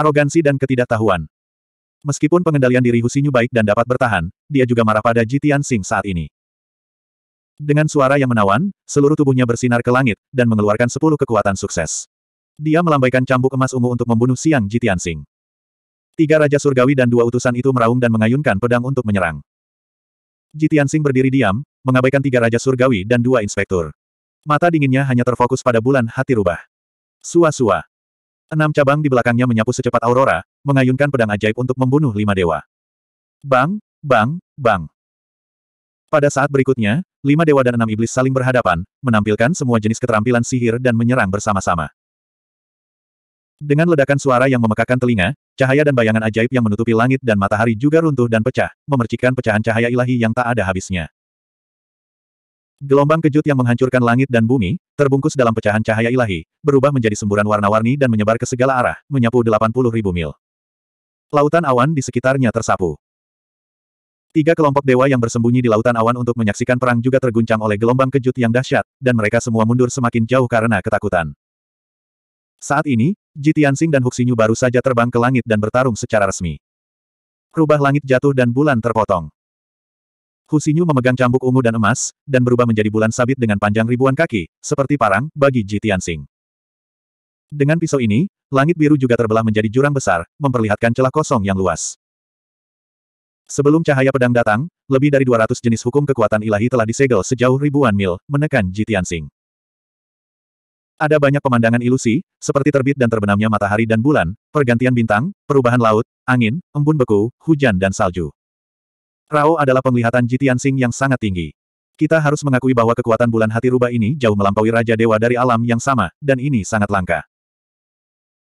arogansi dan ketidaktahuan. Meskipun pengendalian diri Husinyu baik dan dapat bertahan, dia juga marah pada Jitian Sing saat ini. Dengan suara yang menawan, seluruh tubuhnya bersinar ke langit, dan mengeluarkan sepuluh kekuatan sukses. Dia melambaikan cambuk emas ungu untuk membunuh Siang Jitian Sing. Tiga Raja Surgawi dan dua utusan itu meraung dan mengayunkan pedang untuk menyerang. Jitian Sing berdiri diam, mengabaikan tiga Raja Surgawi dan dua inspektur. Mata dinginnya hanya terfokus pada bulan hati rubah. Sua-sua. Enam cabang di belakangnya menyapu secepat aurora, mengayunkan pedang ajaib untuk membunuh lima dewa. Bang, bang, bang. Pada saat berikutnya, lima dewa dan enam iblis saling berhadapan, menampilkan semua jenis keterampilan sihir dan menyerang bersama-sama. Dengan ledakan suara yang memekakan telinga, cahaya dan bayangan ajaib yang menutupi langit dan matahari juga runtuh dan pecah, memercikkan pecahan cahaya ilahi yang tak ada habisnya. Gelombang kejut yang menghancurkan langit dan bumi, terbungkus dalam pecahan cahaya ilahi, berubah menjadi semburan warna-warni dan menyebar ke segala arah, menyapu 80 ribu mil. Lautan awan di sekitarnya tersapu. Tiga kelompok dewa yang bersembunyi di lautan awan untuk menyaksikan perang juga terguncang oleh gelombang kejut yang dahsyat, dan mereka semua mundur semakin jauh karena ketakutan. Saat ini, Jitiansing dan Huxinyu baru saja terbang ke langit dan bertarung secara resmi. Rubah langit jatuh dan bulan terpotong. Kusinyu memegang cambuk ungu dan emas, dan berubah menjadi bulan sabit dengan panjang ribuan kaki, seperti parang, bagi Ji Tianxing. Dengan pisau ini, langit biru juga terbelah menjadi jurang besar, memperlihatkan celah kosong yang luas. Sebelum cahaya pedang datang, lebih dari 200 jenis hukum kekuatan ilahi telah disegel sejauh ribuan mil, menekan Ji Tianxing. Ada banyak pemandangan ilusi, seperti terbit dan terbenamnya matahari dan bulan, pergantian bintang, perubahan laut, angin, embun beku, hujan dan salju. Rao adalah penglihatan Jitian Sing yang sangat tinggi. Kita harus mengakui bahwa kekuatan bulan hati rubah ini jauh melampaui Raja Dewa dari alam yang sama, dan ini sangat langka.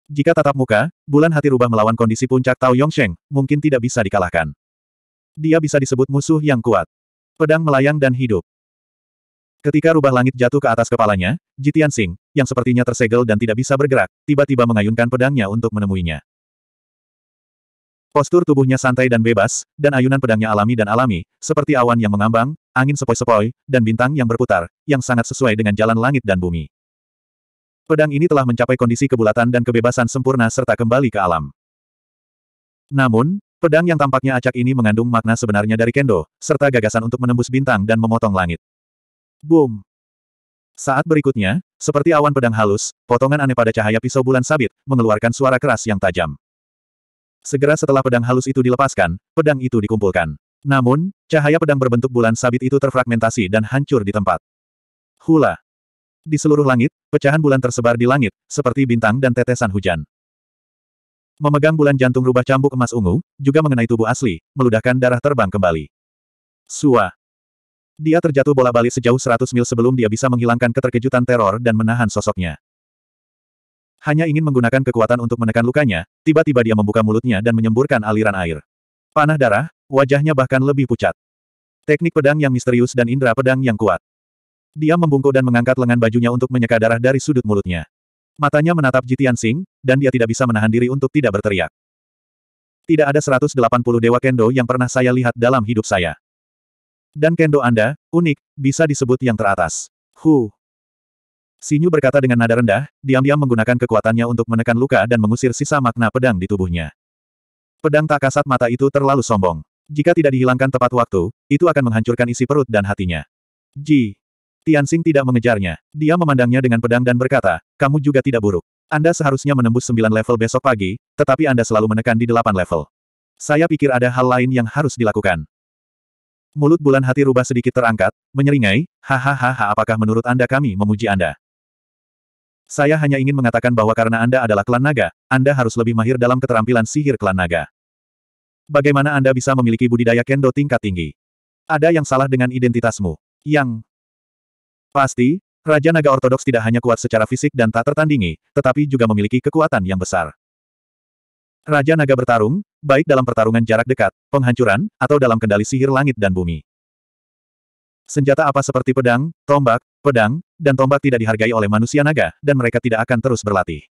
Jika tatap muka, bulan hati rubah melawan kondisi puncak Tao Yongsheng, mungkin tidak bisa dikalahkan. Dia bisa disebut musuh yang kuat. Pedang melayang dan hidup. Ketika rubah langit jatuh ke atas kepalanya, Jitian Sing, yang sepertinya tersegel dan tidak bisa bergerak, tiba-tiba mengayunkan pedangnya untuk menemuinya. Postur tubuhnya santai dan bebas, dan ayunan pedangnya alami dan alami, seperti awan yang mengambang, angin sepoi-sepoi, dan bintang yang berputar, yang sangat sesuai dengan jalan langit dan bumi. Pedang ini telah mencapai kondisi kebulatan dan kebebasan sempurna serta kembali ke alam. Namun, pedang yang tampaknya acak ini mengandung makna sebenarnya dari Kendo, serta gagasan untuk menembus bintang dan memotong langit. Boom! Saat berikutnya, seperti awan pedang halus, potongan aneh pada cahaya pisau bulan sabit, mengeluarkan suara keras yang tajam. Segera setelah pedang halus itu dilepaskan, pedang itu dikumpulkan. Namun, cahaya pedang berbentuk bulan sabit itu terfragmentasi dan hancur di tempat. Hula. Di seluruh langit, pecahan bulan tersebar di langit, seperti bintang dan tetesan hujan. Memegang bulan jantung rubah cambuk emas ungu, juga mengenai tubuh asli, meludahkan darah terbang kembali. Sua. Dia terjatuh bola balik sejauh 100 mil sebelum dia bisa menghilangkan keterkejutan teror dan menahan sosoknya hanya ingin menggunakan kekuatan untuk menekan lukanya, tiba-tiba dia membuka mulutnya dan menyemburkan aliran air. Panah darah, wajahnya bahkan lebih pucat. Teknik pedang yang misterius dan indera pedang yang kuat. Dia membungkuk dan mengangkat lengan bajunya untuk menyeka darah dari sudut mulutnya. Matanya menatap Jitian Sing, dan dia tidak bisa menahan diri untuk tidak berteriak. Tidak ada 180 dewa kendo yang pernah saya lihat dalam hidup saya. Dan kendo Anda, unik, bisa disebut yang teratas. Huh, Sinyu berkata dengan nada rendah, diam-diam menggunakan kekuatannya untuk menekan luka dan mengusir sisa makna pedang di tubuhnya. Pedang tak kasat mata itu terlalu sombong. Jika tidak dihilangkan tepat waktu, itu akan menghancurkan isi perut dan hatinya. Ji. Tianxing tidak mengejarnya. Dia memandangnya dengan pedang dan berkata, kamu juga tidak buruk. Anda seharusnya menembus sembilan level besok pagi, tetapi Anda selalu menekan di delapan level. Saya pikir ada hal lain yang harus dilakukan. Mulut bulan hati rubah sedikit terangkat, menyeringai, hahaha apakah menurut Anda kami memuji Anda? Saya hanya ingin mengatakan bahwa karena Anda adalah klan naga, Anda harus lebih mahir dalam keterampilan sihir klan naga. Bagaimana Anda bisa memiliki budidaya kendo tingkat tinggi? Ada yang salah dengan identitasmu. Yang pasti, Raja Naga Ortodoks tidak hanya kuat secara fisik dan tak tertandingi, tetapi juga memiliki kekuatan yang besar. Raja Naga bertarung, baik dalam pertarungan jarak dekat, penghancuran, atau dalam kendali sihir langit dan bumi. Senjata apa seperti pedang, tombak, Pedang, dan tombak tidak dihargai oleh manusia naga, dan mereka tidak akan terus berlatih.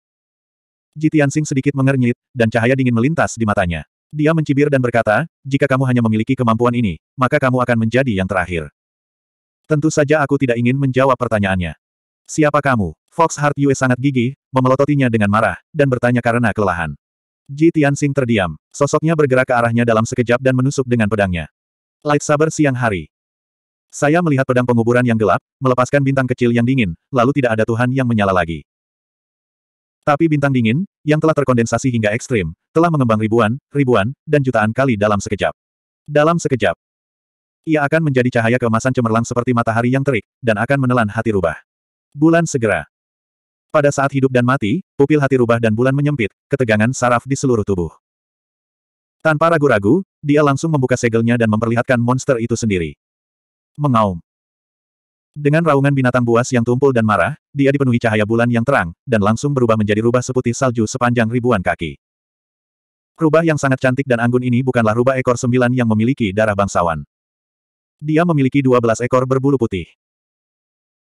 Jitiansing sedikit mengernyit, dan cahaya dingin melintas di matanya. Dia mencibir dan berkata, jika kamu hanya memiliki kemampuan ini, maka kamu akan menjadi yang terakhir. Tentu saja aku tidak ingin menjawab pertanyaannya. Siapa kamu? Fox Heart Yue sangat gigih, memelototinya dengan marah, dan bertanya karena kelelahan. Ji terdiam. Sosoknya bergerak ke arahnya dalam sekejap dan menusuk dengan pedangnya. Light saber siang hari. Saya melihat pedang penguburan yang gelap, melepaskan bintang kecil yang dingin, lalu tidak ada Tuhan yang menyala lagi. Tapi bintang dingin, yang telah terkondensasi hingga ekstrim, telah mengembang ribuan, ribuan, dan jutaan kali dalam sekejap. Dalam sekejap, ia akan menjadi cahaya keemasan cemerlang seperti matahari yang terik, dan akan menelan hati rubah. Bulan segera. Pada saat hidup dan mati, pupil hati rubah dan bulan menyempit, ketegangan saraf di seluruh tubuh. Tanpa ragu-ragu, dia langsung membuka segelnya dan memperlihatkan monster itu sendiri mengaum. Dengan raungan binatang buas yang tumpul dan marah, dia dipenuhi cahaya bulan yang terang, dan langsung berubah menjadi rubah seputih salju sepanjang ribuan kaki. Rubah yang sangat cantik dan anggun ini bukanlah rubah ekor sembilan yang memiliki darah bangsawan. Dia memiliki dua belas ekor berbulu putih.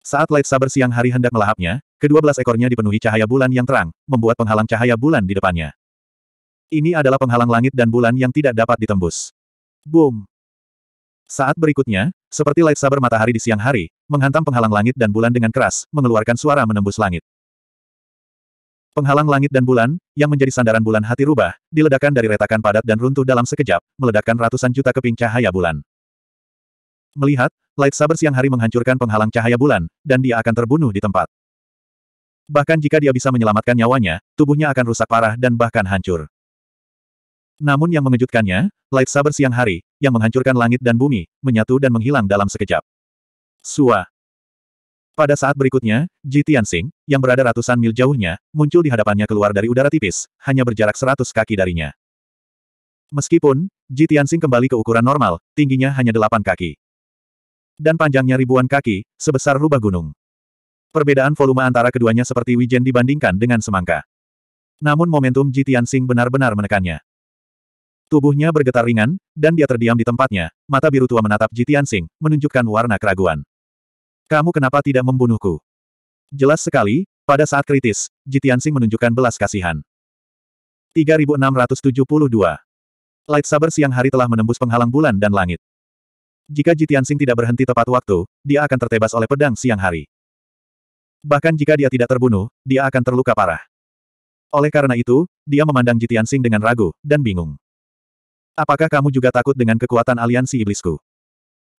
Saat Light Saber siang hari hendak melahapnya, kedua belas ekornya dipenuhi cahaya bulan yang terang, membuat penghalang cahaya bulan di depannya. Ini adalah penghalang langit dan bulan yang tidak dapat ditembus. Boom! Saat berikutnya, seperti lightsaber matahari di siang hari, menghantam penghalang langit dan bulan dengan keras, mengeluarkan suara menembus langit. Penghalang langit dan bulan, yang menjadi sandaran bulan hati rubah, diledakkan dari retakan padat dan runtuh dalam sekejap, meledakkan ratusan juta keping cahaya bulan. Melihat, lightsaber siang hari menghancurkan penghalang cahaya bulan, dan dia akan terbunuh di tempat. Bahkan jika dia bisa menyelamatkan nyawanya, tubuhnya akan rusak parah dan bahkan hancur. Namun yang mengejutkannya, lightsaber siang hari, yang menghancurkan langit dan bumi, menyatu dan menghilang dalam sekejap. Sua. Pada saat berikutnya, Ji Tianxing, yang berada ratusan mil jauhnya, muncul di hadapannya keluar dari udara tipis, hanya berjarak seratus kaki darinya. Meskipun, Ji Tianxing kembali ke ukuran normal, tingginya hanya delapan kaki. Dan panjangnya ribuan kaki, sebesar rubah gunung. Perbedaan volume antara keduanya seperti wijen dibandingkan dengan semangka. Namun momentum Ji Tianxing benar-benar menekannya. Tubuhnya bergetar ringan, dan dia terdiam di tempatnya, mata biru tua menatap Ji Tianxing, menunjukkan warna keraguan. Kamu kenapa tidak membunuhku? Jelas sekali, pada saat kritis, Ji Tianxing menunjukkan belas kasihan. 3672 Light Saber siang hari telah menembus penghalang bulan dan langit. Jika Ji Tianxing tidak berhenti tepat waktu, dia akan tertebas oleh pedang siang hari. Bahkan jika dia tidak terbunuh, dia akan terluka parah. Oleh karena itu, dia memandang Ji Tianxing dengan ragu, dan bingung. Apakah kamu juga takut dengan kekuatan aliansi iblisku?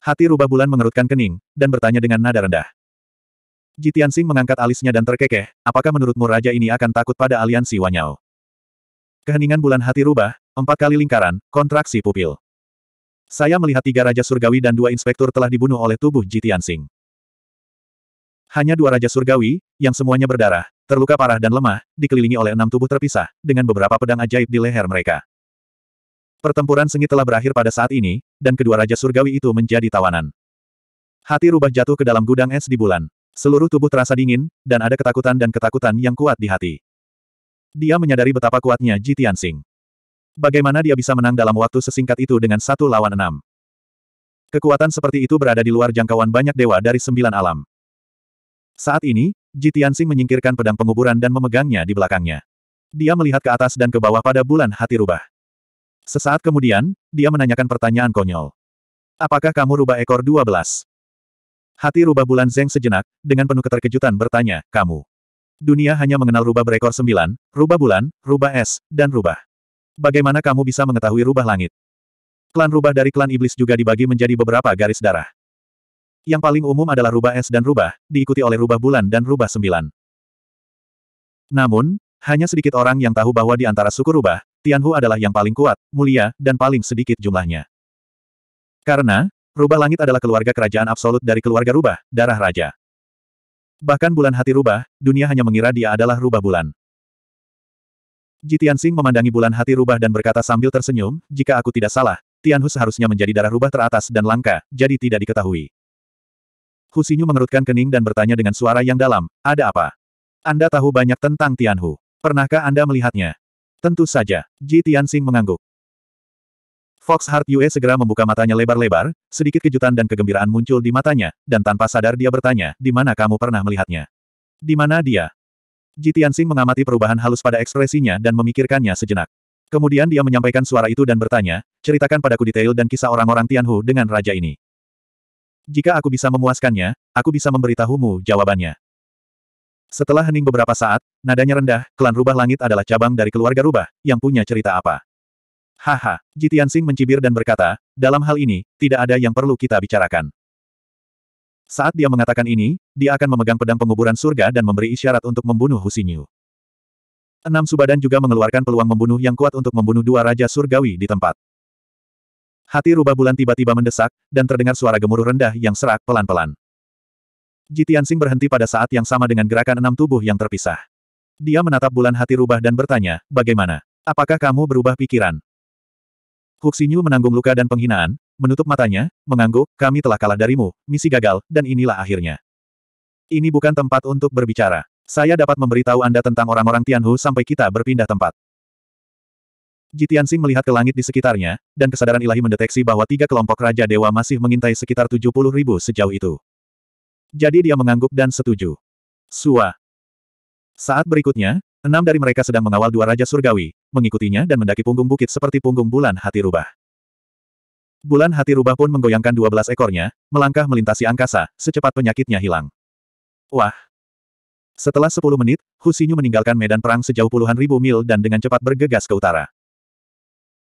Hati rubah bulan mengerutkan kening, dan bertanya dengan nada rendah. Jitian Sing mengangkat alisnya dan terkekeh, apakah menurutmu raja ini akan takut pada aliansi Wanyao? Keheningan bulan hati rubah, empat kali lingkaran, kontraksi pupil. Saya melihat tiga raja surgawi dan dua inspektur telah dibunuh oleh tubuh Jitian Sing. Hanya dua raja surgawi, yang semuanya berdarah, terluka parah dan lemah, dikelilingi oleh enam tubuh terpisah, dengan beberapa pedang ajaib di leher mereka. Pertempuran sengit telah berakhir pada saat ini, dan kedua Raja Surgawi itu menjadi tawanan. Hati rubah jatuh ke dalam gudang es di bulan. Seluruh tubuh terasa dingin, dan ada ketakutan dan ketakutan yang kuat di hati. Dia menyadari betapa kuatnya Ji Tianxing. Bagaimana dia bisa menang dalam waktu sesingkat itu dengan satu lawan enam? Kekuatan seperti itu berada di luar jangkauan banyak dewa dari sembilan alam. Saat ini, Ji Tianxing menyingkirkan pedang penguburan dan memegangnya di belakangnya. Dia melihat ke atas dan ke bawah pada bulan hati rubah. Sesaat kemudian, dia menanyakan pertanyaan konyol. Apakah kamu rubah ekor 12? Hati rubah bulan Zeng sejenak, dengan penuh keterkejutan bertanya, kamu. Dunia hanya mengenal rubah berekor 9, rubah bulan, rubah es, dan rubah. Bagaimana kamu bisa mengetahui rubah langit? Klan rubah dari klan iblis juga dibagi menjadi beberapa garis darah. Yang paling umum adalah rubah es dan rubah, diikuti oleh rubah bulan dan rubah sembilan. Namun, hanya sedikit orang yang tahu bahwa di antara suku rubah, Tianhu adalah yang paling kuat, mulia, dan paling sedikit jumlahnya. Karena, Rubah Langit adalah keluarga kerajaan absolut dari keluarga Rubah, darah raja. Bahkan bulan hati Rubah, dunia hanya mengira dia adalah Rubah Bulan. Jitian Sing memandangi bulan hati Rubah dan berkata sambil tersenyum, jika aku tidak salah, Tianhu seharusnya menjadi darah Rubah teratas dan langka, jadi tidak diketahui. Husinyu mengerutkan kening dan bertanya dengan suara yang dalam, ada apa? Anda tahu banyak tentang Tianhu. Pernahkah Anda melihatnya? Tentu saja, Ji Tianxing mengangguk. Fox Heart Yue segera membuka matanya lebar-lebar, sedikit kejutan dan kegembiraan muncul di matanya, dan tanpa sadar dia bertanya, di mana kamu pernah melihatnya? Di mana dia? Ji Tianxing mengamati perubahan halus pada ekspresinya dan memikirkannya sejenak. Kemudian dia menyampaikan suara itu dan bertanya, ceritakan padaku detail dan kisah orang-orang Tianhu dengan raja ini. Jika aku bisa memuaskannya, aku bisa memberitahumu jawabannya. Setelah hening beberapa saat, nadanya rendah, klan rubah langit adalah cabang dari keluarga rubah, yang punya cerita apa. Haha, Jitian Sing mencibir dan berkata, dalam hal ini, tidak ada yang perlu kita bicarakan. Saat dia mengatakan ini, dia akan memegang pedang penguburan surga dan memberi isyarat untuk membunuh Husinyu. Enam subadan juga mengeluarkan peluang membunuh yang kuat untuk membunuh dua raja surgawi di tempat. Hati rubah bulan tiba-tiba mendesak, dan terdengar suara gemuruh rendah yang serak pelan-pelan. Jitiansing berhenti pada saat yang sama dengan gerakan enam tubuh yang terpisah. Dia menatap bulan hati rubah dan bertanya, bagaimana? Apakah kamu berubah pikiran? Huxinyu menanggung luka dan penghinaan, menutup matanya, mengangguk, kami telah kalah darimu, misi gagal, dan inilah akhirnya. Ini bukan tempat untuk berbicara. Saya dapat memberitahu Anda tentang orang-orang Tianhu sampai kita berpindah tempat. Jitiansing melihat ke langit di sekitarnya, dan kesadaran ilahi mendeteksi bahwa tiga kelompok Raja Dewa masih mengintai sekitar 70 ribu sejauh itu. Jadi dia mengangguk dan setuju. Sua. Saat berikutnya, enam dari mereka sedang mengawal dua Raja Surgawi, mengikutinya dan mendaki punggung bukit seperti punggung bulan hati rubah. Bulan hati rubah pun menggoyangkan dua belas ekornya, melangkah melintasi angkasa, secepat penyakitnya hilang. Wah! Setelah sepuluh menit, Husinyu meninggalkan medan perang sejauh puluhan ribu mil dan dengan cepat bergegas ke utara.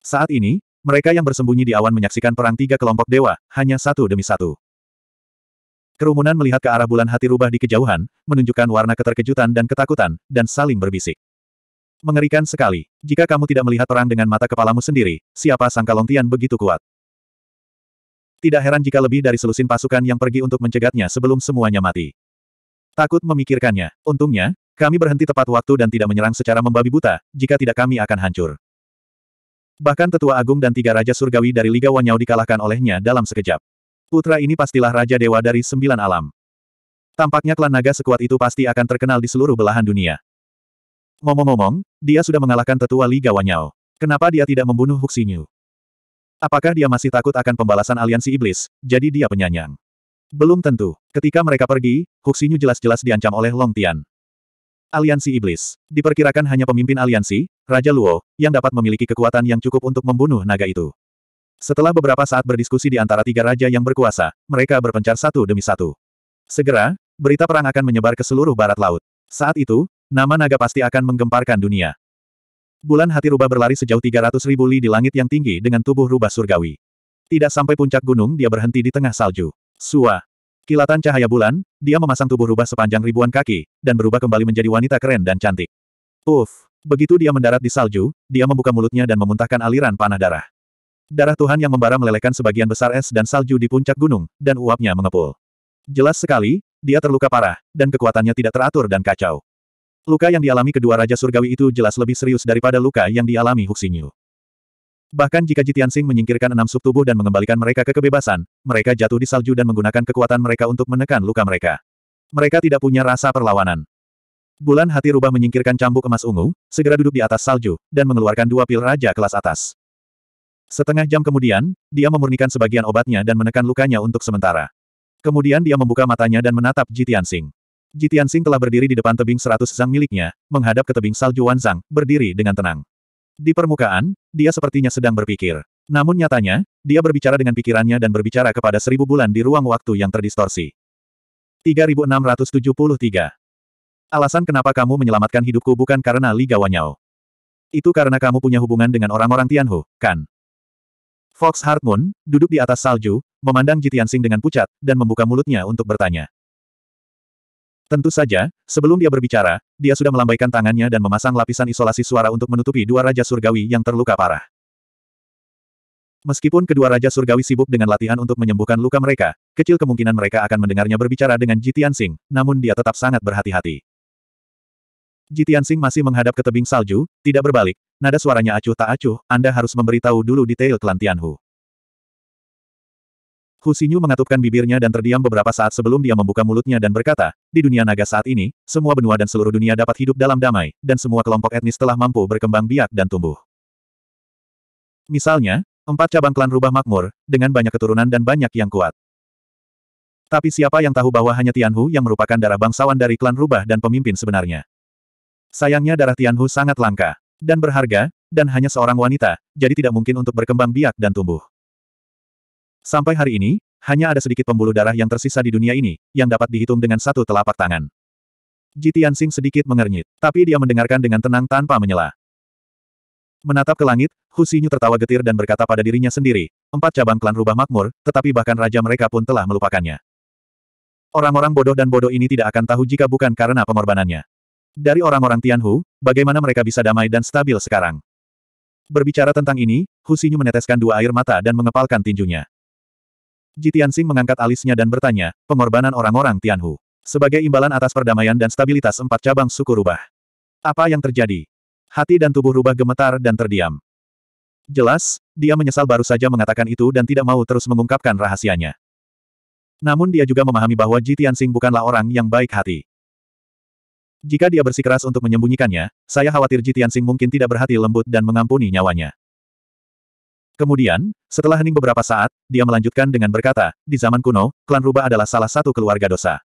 Saat ini, mereka yang bersembunyi di awan menyaksikan perang tiga kelompok dewa, hanya satu demi satu. Kerumunan melihat ke arah bulan hati rubah di kejauhan, menunjukkan warna keterkejutan dan ketakutan, dan saling berbisik. Mengerikan sekali. Jika kamu tidak melihat perang dengan mata kepalamu sendiri, siapa sangka Longtian begitu kuat? Tidak heran jika lebih dari selusin pasukan yang pergi untuk mencegatnya sebelum semuanya mati. Takut memikirkannya. Untungnya, kami berhenti tepat waktu dan tidak menyerang secara membabi buta, jika tidak kami akan hancur. Bahkan tetua agung dan tiga raja surgawi dari Liga Wanyao dikalahkan olehnya dalam sekejap. Putra ini pastilah Raja Dewa dari sembilan alam. Tampaknya klan naga sekuat itu pasti akan terkenal di seluruh belahan dunia. Ngomong-ngomong, dia sudah mengalahkan tetua Li Wanyao. Kenapa dia tidak membunuh Huxinyu? Apakah dia masih takut akan pembalasan aliansi iblis, jadi dia penyanyang? Belum tentu. Ketika mereka pergi, Huxinyu jelas-jelas diancam oleh Long Tian. Aliansi Iblis. Diperkirakan hanya pemimpin aliansi, Raja Luo, yang dapat memiliki kekuatan yang cukup untuk membunuh naga itu. Setelah beberapa saat berdiskusi di antara tiga raja yang berkuasa, mereka berpencar satu demi satu. Segera, berita perang akan menyebar ke seluruh barat laut. Saat itu, nama naga pasti akan menggemparkan dunia. Bulan hati rubah berlari sejauh 300 ribu li di langit yang tinggi dengan tubuh rubah surgawi. Tidak sampai puncak gunung dia berhenti di tengah salju. Sua. Kilatan cahaya bulan, dia memasang tubuh rubah sepanjang ribuan kaki, dan berubah kembali menjadi wanita keren dan cantik. Uff. Begitu dia mendarat di salju, dia membuka mulutnya dan memuntahkan aliran panah darah. Darah Tuhan yang membara melelehkan sebagian besar es dan salju di puncak gunung, dan uapnya mengepul. Jelas sekali, dia terluka parah, dan kekuatannya tidak teratur dan kacau. Luka yang dialami kedua Raja Surgawi itu jelas lebih serius daripada luka yang dialami Huxinyu. Bahkan jika Jitiansing menyingkirkan enam subtubuh dan mengembalikan mereka ke kebebasan, mereka jatuh di salju dan menggunakan kekuatan mereka untuk menekan luka mereka. Mereka tidak punya rasa perlawanan. Bulan hati rubah menyingkirkan cambuk emas ungu, segera duduk di atas salju, dan mengeluarkan dua pil raja kelas atas. Setengah jam kemudian, dia memurnikan sebagian obatnya dan menekan lukanya untuk sementara. Kemudian dia membuka matanya dan menatap Jitian Sing. Jitian Sing telah berdiri di depan tebing seratus zang miliknya, menghadap ke tebing salju Wanzang, berdiri dengan tenang. Di permukaan, dia sepertinya sedang berpikir. Namun nyatanya, dia berbicara dengan pikirannya dan berbicara kepada seribu bulan di ruang waktu yang terdistorsi. 3673 Alasan kenapa kamu menyelamatkan hidupku bukan karena Li Gawanyao. Itu karena kamu punya hubungan dengan orang-orang Tianhu, kan? Fox Hartmoon, duduk di atas salju, memandang Jitian Jitiansing dengan pucat, dan membuka mulutnya untuk bertanya. Tentu saja, sebelum dia berbicara, dia sudah melambaikan tangannya dan memasang lapisan isolasi suara untuk menutupi dua Raja Surgawi yang terluka parah. Meskipun kedua Raja Surgawi sibuk dengan latihan untuk menyembuhkan luka mereka, kecil kemungkinan mereka akan mendengarnya berbicara dengan Jitian Sing, namun dia tetap sangat berhati-hati. Jitian Sing masih menghadap ke tebing salju, tidak berbalik, Nada suaranya acuh tak acuh, Anda harus memberitahu dulu detail klan Tianhu. Hu Xinyu mengatupkan bibirnya dan terdiam beberapa saat sebelum dia membuka mulutnya dan berkata, di dunia naga saat ini, semua benua dan seluruh dunia dapat hidup dalam damai, dan semua kelompok etnis telah mampu berkembang biak dan tumbuh. Misalnya, empat cabang klan rubah makmur, dengan banyak keturunan dan banyak yang kuat. Tapi siapa yang tahu bahwa hanya Tianhu yang merupakan darah bangsawan dari klan rubah dan pemimpin sebenarnya? Sayangnya darah Tianhu sangat langka dan berharga, dan hanya seorang wanita, jadi tidak mungkin untuk berkembang biak dan tumbuh. Sampai hari ini, hanya ada sedikit pembuluh darah yang tersisa di dunia ini, yang dapat dihitung dengan satu telapak tangan. Jitian Sing sedikit mengernyit, tapi dia mendengarkan dengan tenang tanpa menyela. Menatap ke langit, Husinyu tertawa getir dan berkata pada dirinya sendiri, empat cabang klan rubah makmur, tetapi bahkan raja mereka pun telah melupakannya. Orang-orang bodoh dan bodoh ini tidak akan tahu jika bukan karena pengorbanannya. Dari orang-orang Tianhu, bagaimana mereka bisa damai dan stabil sekarang? Berbicara tentang ini, Hu Xinyu meneteskan dua air mata dan mengepalkan tinjunya. Ji Tianxing mengangkat alisnya dan bertanya, pengorbanan orang-orang Tianhu. Sebagai imbalan atas perdamaian dan stabilitas empat cabang suku rubah. Apa yang terjadi? Hati dan tubuh rubah gemetar dan terdiam. Jelas, dia menyesal baru saja mengatakan itu dan tidak mau terus mengungkapkan rahasianya. Namun dia juga memahami bahwa Ji Tianxing bukanlah orang yang baik hati. Jika dia bersikeras untuk menyembunyikannya, saya khawatir Jitiansing mungkin tidak berhati lembut dan mengampuni nyawanya. Kemudian, setelah hening beberapa saat, dia melanjutkan dengan berkata, di zaman kuno, klan Rubah adalah salah satu keluarga dosa.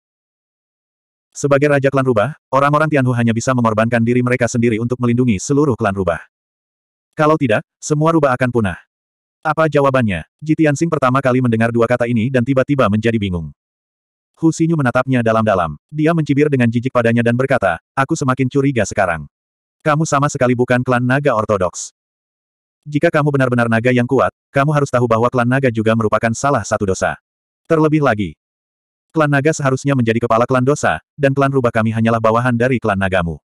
Sebagai raja klan Rubah, orang-orang Tianhu hanya bisa mengorbankan diri mereka sendiri untuk melindungi seluruh klan Rubah. Kalau tidak, semua Rubah akan punah. Apa jawabannya? Jitiansing pertama kali mendengar dua kata ini dan tiba-tiba menjadi bingung. Hu Xinyu menatapnya dalam-dalam. Dia mencibir dengan jijik padanya dan berkata, aku semakin curiga sekarang. Kamu sama sekali bukan klan naga ortodoks. Jika kamu benar-benar naga yang kuat, kamu harus tahu bahwa klan naga juga merupakan salah satu dosa. Terlebih lagi, klan naga seharusnya menjadi kepala klan dosa, dan klan rubah kami hanyalah bawahan dari klan nagamu.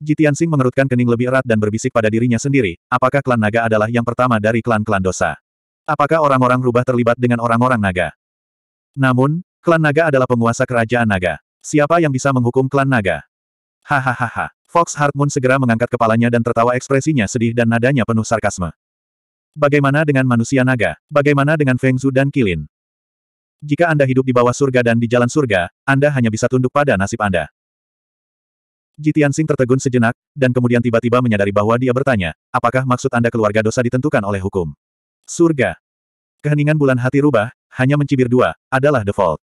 Jitian Sing mengerutkan kening lebih erat dan berbisik pada dirinya sendiri, apakah klan naga adalah yang pertama dari klan-klan dosa? Apakah orang-orang rubah terlibat dengan orang-orang naga? Namun, Klan Naga adalah penguasa kerajaan Naga. Siapa yang bisa menghukum klan Naga? Hahaha. Fox Hartmoon segera mengangkat kepalanya dan tertawa ekspresinya sedih dan nadanya penuh sarkasme. Bagaimana dengan manusia naga? Bagaimana dengan Feng Zhu dan Kilin? Jika Anda hidup di bawah surga dan di jalan surga, Anda hanya bisa tunduk pada nasib Anda. Jitian Sing tertegun sejenak, dan kemudian tiba-tiba menyadari bahwa dia bertanya, apakah maksud Anda keluarga dosa ditentukan oleh hukum? Surga. Keheningan bulan hati rubah, hanya mencibir dua, adalah default.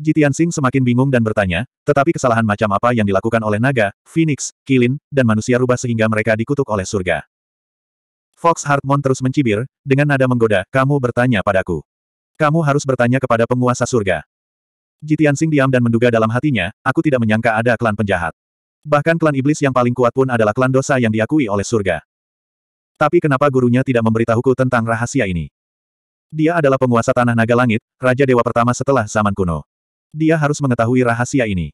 Jitian Sing semakin bingung dan bertanya, tetapi kesalahan macam apa yang dilakukan oleh naga, phoenix, kilin, dan manusia rubah sehingga mereka dikutuk oleh surga. Fox Hartmon terus mencibir, dengan nada menggoda, kamu bertanya padaku. Kamu harus bertanya kepada penguasa surga. Jitian Sing diam dan menduga dalam hatinya, aku tidak menyangka ada klan penjahat. Bahkan klan iblis yang paling kuat pun adalah klan dosa yang diakui oleh surga. Tapi kenapa gurunya tidak memberitahuku tentang rahasia ini? Dia adalah penguasa tanah naga langit, raja dewa pertama setelah zaman kuno. Dia harus mengetahui rahasia ini.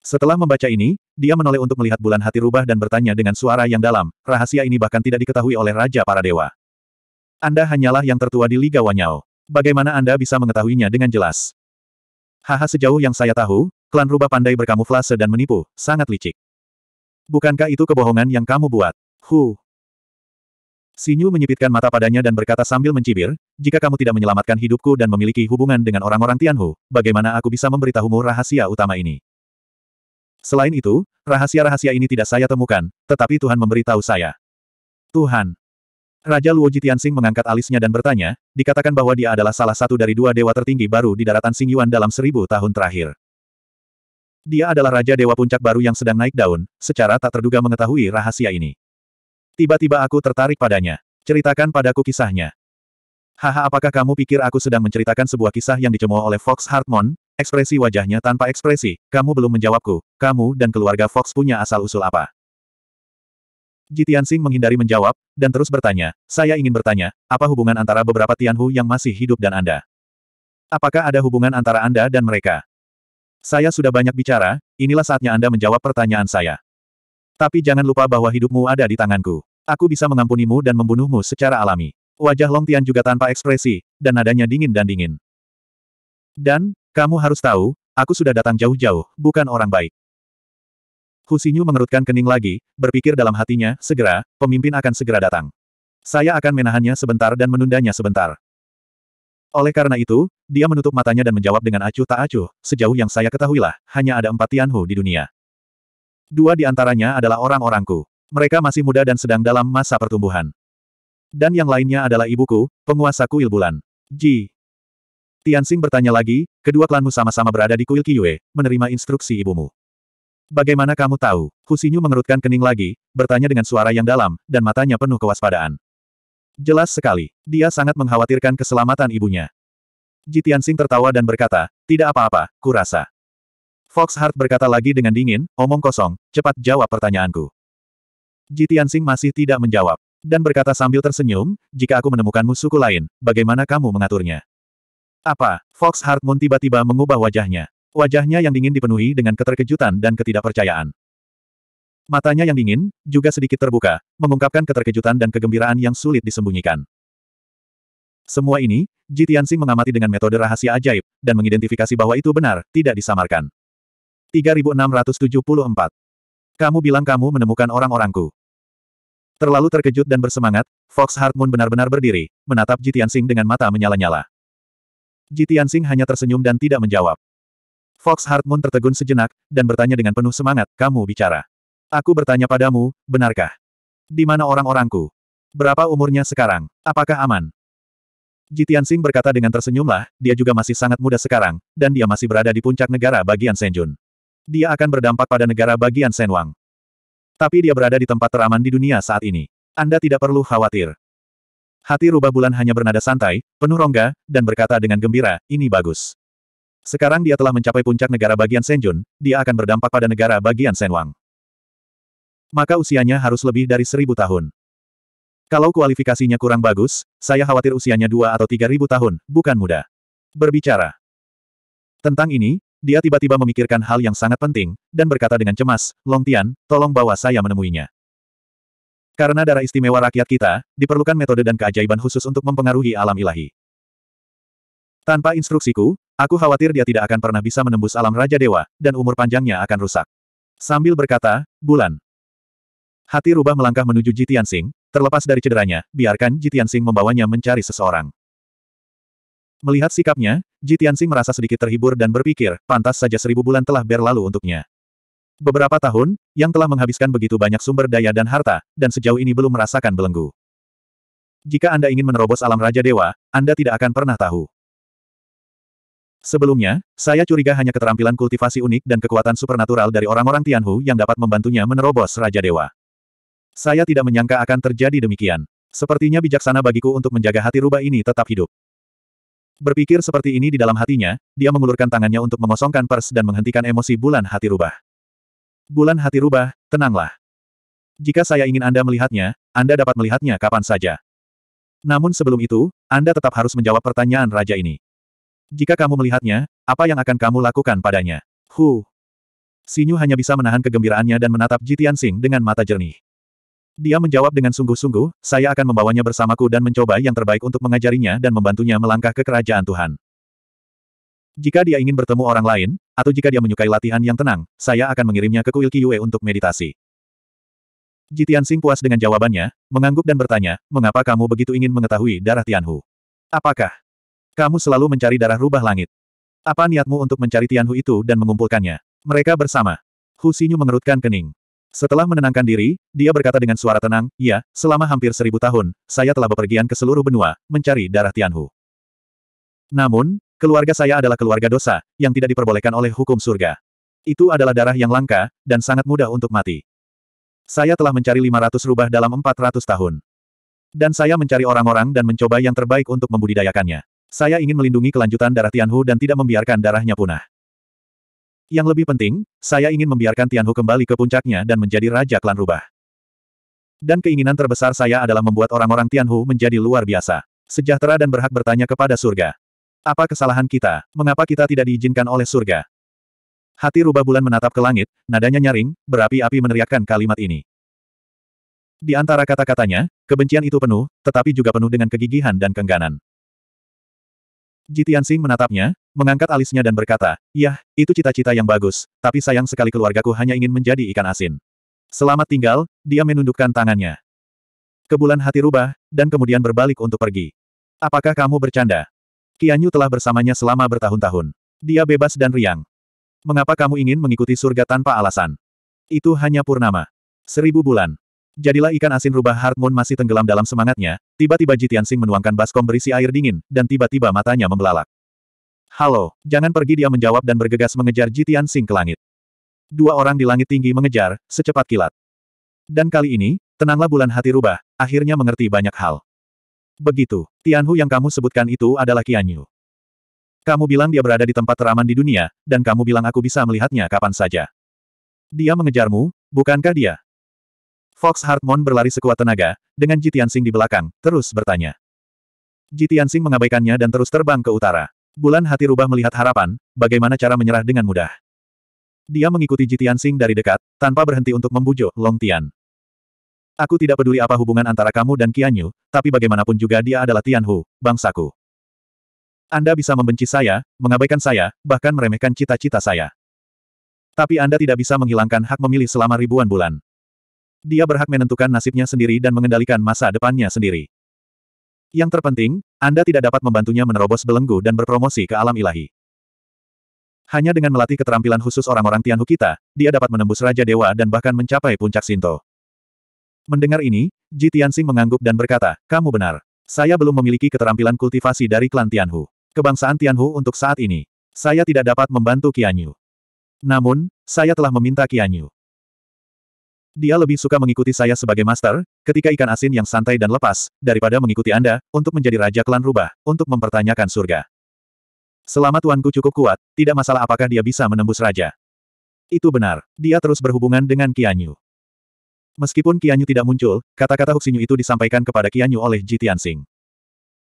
Setelah membaca ini, dia menoleh untuk melihat bulan hati rubah dan bertanya dengan suara yang dalam, rahasia ini bahkan tidak diketahui oleh Raja para Dewa. Anda hanyalah yang tertua di Liga Wanyao. Bagaimana Anda bisa mengetahuinya dengan jelas? Haha sejauh yang saya tahu, klan rubah pandai berkamuflase dan menipu, sangat licik. Bukankah itu kebohongan yang kamu buat? Hu, Sinyu menyipitkan mata padanya dan berkata sambil mencibir, jika kamu tidak menyelamatkan hidupku dan memiliki hubungan dengan orang-orang Tianhu, bagaimana aku bisa memberitahumu rahasia utama ini? Selain itu, rahasia-rahasia ini tidak saya temukan, tetapi Tuhan memberitahu saya. Tuhan. Raja Luo Jitianxing mengangkat alisnya dan bertanya, dikatakan bahwa dia adalah salah satu dari dua dewa tertinggi baru di daratan Yuan dalam seribu tahun terakhir. Dia adalah Raja Dewa Puncak baru yang sedang naik daun, secara tak terduga mengetahui rahasia ini. Tiba-tiba aku tertarik padanya. Ceritakan padaku kisahnya. Haha apakah kamu pikir aku sedang menceritakan sebuah kisah yang dicemooh oleh Fox Hartmon? Ekspresi wajahnya tanpa ekspresi, kamu belum menjawabku, kamu dan keluarga Fox punya asal-usul apa? Jitian Singh menghindari menjawab, dan terus bertanya, saya ingin bertanya, apa hubungan antara beberapa Tianhu yang masih hidup dan Anda? Apakah ada hubungan antara Anda dan mereka? Saya sudah banyak bicara, inilah saatnya Anda menjawab pertanyaan saya. Tapi jangan lupa bahwa hidupmu ada di tanganku. Aku bisa mengampunimu dan membunuhmu secara alami. Wajah Long Tian juga tanpa ekspresi, dan nadanya dingin dan dingin. Dan, kamu harus tahu, aku sudah datang jauh-jauh, bukan orang baik. Hu Husinyu mengerutkan kening lagi, berpikir dalam hatinya, segera, pemimpin akan segera datang. Saya akan menahannya sebentar dan menundanya sebentar. Oleh karena itu, dia menutup matanya dan menjawab dengan acuh tak acuh, sejauh yang saya ketahuilah, hanya ada empat Tianhu di dunia. Dua di antaranya adalah orang-orangku. Mereka masih muda dan sedang dalam masa pertumbuhan. Dan yang lainnya adalah ibuku, penguasa kuil bulan. Ji. Tianxing bertanya lagi, kedua klanmu sama-sama berada di kuil Kiyue, menerima instruksi ibumu. Bagaimana kamu tahu? Husinyu mengerutkan kening lagi, bertanya dengan suara yang dalam, dan matanya penuh kewaspadaan. Jelas sekali, dia sangat mengkhawatirkan keselamatan ibunya. Ji Tianxing tertawa dan berkata, tidak apa-apa, kurasa. Fox Heart berkata lagi dengan dingin, omong kosong, cepat jawab pertanyaanku. Ji Tianxing masih tidak menjawab. Dan berkata sambil tersenyum, jika aku menemukanmu suku lain, bagaimana kamu mengaturnya? Apa? Fox Heart Moon tiba-tiba mengubah wajahnya. Wajahnya yang dingin dipenuhi dengan keterkejutan dan ketidakpercayaan. Matanya yang dingin, juga sedikit terbuka, mengungkapkan keterkejutan dan kegembiraan yang sulit disembunyikan. Semua ini, Ji Tianxing mengamati dengan metode rahasia ajaib, dan mengidentifikasi bahwa itu benar, tidak disamarkan. 3674. Kamu bilang kamu menemukan orang-orangku. Terlalu terkejut dan bersemangat, Fox Heart benar-benar berdiri, menatap Jitian Sing dengan mata menyala-nyala. Jitian Sing hanya tersenyum dan tidak menjawab. Fox Heart tertegun sejenak, dan bertanya dengan penuh semangat, kamu bicara. Aku bertanya padamu, benarkah? Di mana orang-orangku? Berapa umurnya sekarang? Apakah aman? Jitian Sing berkata dengan tersenyumlah, dia juga masih sangat muda sekarang, dan dia masih berada di puncak negara bagian Senjun. Dia akan berdampak pada negara bagian Senwang. Tapi dia berada di tempat teraman di dunia saat ini. Anda tidak perlu khawatir. Hati rubah bulan hanya bernada santai, penuh rongga, dan berkata dengan gembira, ini bagus. Sekarang dia telah mencapai puncak negara bagian Senjun, dia akan berdampak pada negara bagian Senwang. Maka usianya harus lebih dari seribu tahun. Kalau kualifikasinya kurang bagus, saya khawatir usianya dua atau tiga ribu tahun, bukan mudah. Berbicara tentang ini, dia tiba-tiba memikirkan hal yang sangat penting, dan berkata dengan cemas, Long Tian, tolong bawa saya menemuinya. Karena darah istimewa rakyat kita, diperlukan metode dan keajaiban khusus untuk mempengaruhi alam ilahi. Tanpa instruksiku, aku khawatir dia tidak akan pernah bisa menembus alam Raja Dewa, dan umur panjangnya akan rusak. Sambil berkata, bulan. Hati rubah melangkah menuju Jitiansing, terlepas dari cederanya, biarkan Jitiansing membawanya mencari seseorang. Melihat sikapnya, Ji merasa sedikit terhibur dan berpikir, pantas saja seribu bulan telah berlalu untuknya. Beberapa tahun, yang telah menghabiskan begitu banyak sumber daya dan harta, dan sejauh ini belum merasakan belenggu. Jika Anda ingin menerobos alam Raja Dewa, Anda tidak akan pernah tahu. Sebelumnya, saya curiga hanya keterampilan kultivasi unik dan kekuatan supernatural dari orang-orang Tianhu yang dapat membantunya menerobos Raja Dewa. Saya tidak menyangka akan terjadi demikian. Sepertinya bijaksana bagiku untuk menjaga hati rubah ini tetap hidup. Berpikir seperti ini di dalam hatinya, dia mengulurkan tangannya untuk mengosongkan pers dan menghentikan emosi bulan hati rubah. Bulan hati rubah, tenanglah. Jika saya ingin Anda melihatnya, Anda dapat melihatnya kapan saja. Namun sebelum itu, Anda tetap harus menjawab pertanyaan raja ini. Jika kamu melihatnya, apa yang akan kamu lakukan padanya? Hu. Sinyu hanya bisa menahan kegembiraannya dan menatap Jitian Sing dengan mata jernih. Dia menjawab dengan sungguh-sungguh, saya akan membawanya bersamaku dan mencoba yang terbaik untuk mengajarinya dan membantunya melangkah ke kerajaan Tuhan. Jika dia ingin bertemu orang lain, atau jika dia menyukai latihan yang tenang, saya akan mengirimnya ke kuil Kiyue untuk meditasi. Jitian Sing puas dengan jawabannya, mengangguk dan bertanya, mengapa kamu begitu ingin mengetahui darah Tianhu? Apakah kamu selalu mencari darah rubah langit? Apa niatmu untuk mencari Tianhu itu dan mengumpulkannya? Mereka bersama. Hu Xinyu mengerutkan kening. Setelah menenangkan diri, dia berkata dengan suara tenang, "Ya, selama hampir seribu tahun, saya telah bepergian ke seluruh benua, mencari darah Tianhu. Namun, keluarga saya adalah keluarga dosa, yang tidak diperbolehkan oleh hukum surga. Itu adalah darah yang langka, dan sangat mudah untuk mati. Saya telah mencari 500 rubah dalam 400 tahun. Dan saya mencari orang-orang dan mencoba yang terbaik untuk membudidayakannya. Saya ingin melindungi kelanjutan darah Tianhu dan tidak membiarkan darahnya punah. Yang lebih penting, saya ingin membiarkan Tianhu kembali ke puncaknya dan menjadi raja klan rubah. Dan keinginan terbesar saya adalah membuat orang-orang Tianhu menjadi luar biasa, sejahtera dan berhak bertanya kepada surga. Apa kesalahan kita? Mengapa kita tidak diizinkan oleh surga? Hati rubah bulan menatap ke langit, nadanya nyaring, berapi-api meneriakkan kalimat ini. Di antara kata-katanya, kebencian itu penuh, tetapi juga penuh dengan kegigihan dan kengganan. Jitian Sing menatapnya, mengangkat alisnya dan berkata, Yah, itu cita-cita yang bagus, tapi sayang sekali keluargaku hanya ingin menjadi ikan asin. Selamat tinggal, dia menundukkan tangannya. Kebulan hati rubah, dan kemudian berbalik untuk pergi. Apakah kamu bercanda? Kianyu telah bersamanya selama bertahun-tahun. Dia bebas dan riang. Mengapa kamu ingin mengikuti surga tanpa alasan? Itu hanya purnama. Seribu bulan. Jadilah ikan asin rubah Moon masih tenggelam dalam semangatnya, tiba-tiba Jitian Sing menuangkan baskom berisi air dingin, dan tiba-tiba matanya membelalak. Halo, jangan pergi dia menjawab dan bergegas mengejar Jitian Sing ke langit. Dua orang di langit tinggi mengejar, secepat kilat. Dan kali ini, tenanglah bulan hati rubah, akhirnya mengerti banyak hal. Begitu, Tianhu yang kamu sebutkan itu adalah Qianyu. Kamu bilang dia berada di tempat teraman di dunia, dan kamu bilang aku bisa melihatnya kapan saja. Dia mengejarmu, bukankah dia? Fox Hartmon berlari sekuat tenaga, dengan Sing di belakang, terus bertanya. Sing mengabaikannya dan terus terbang ke utara. Bulan hati rubah melihat harapan, bagaimana cara menyerah dengan mudah. Dia mengikuti Sing dari dekat, tanpa berhenti untuk membujuk Long Tian. Aku tidak peduli apa hubungan antara kamu dan Qianyu, tapi bagaimanapun juga dia adalah Tianhu, bangsaku. Anda bisa membenci saya, mengabaikan saya, bahkan meremehkan cita-cita saya. Tapi Anda tidak bisa menghilangkan hak memilih selama ribuan bulan. Dia berhak menentukan nasibnya sendiri dan mengendalikan masa depannya sendiri. Yang terpenting, Anda tidak dapat membantunya menerobos belenggu dan berpromosi ke alam ilahi. Hanya dengan melatih keterampilan khusus orang-orang Tianhu kita, dia dapat menembus Raja Dewa dan bahkan mencapai puncak Sinto. Mendengar ini, Ji Tianxing mengangguk dan berkata, kamu benar. Saya belum memiliki keterampilan kultivasi dari klan Tianhu. Kebangsaan Tianhu untuk saat ini. Saya tidak dapat membantu Qianyu. Namun, saya telah meminta Qianyu. Dia lebih suka mengikuti saya sebagai master, ketika ikan asin yang santai dan lepas, daripada mengikuti Anda, untuk menjadi raja klan rubah, untuk mempertanyakan surga. Selama tuanku cukup kuat, tidak masalah apakah dia bisa menembus raja. Itu benar, dia terus berhubungan dengan Kianyu. Meskipun Kianyu tidak muncul, kata-kata Huxinyu itu disampaikan kepada Kianyu oleh Ji Tianxing.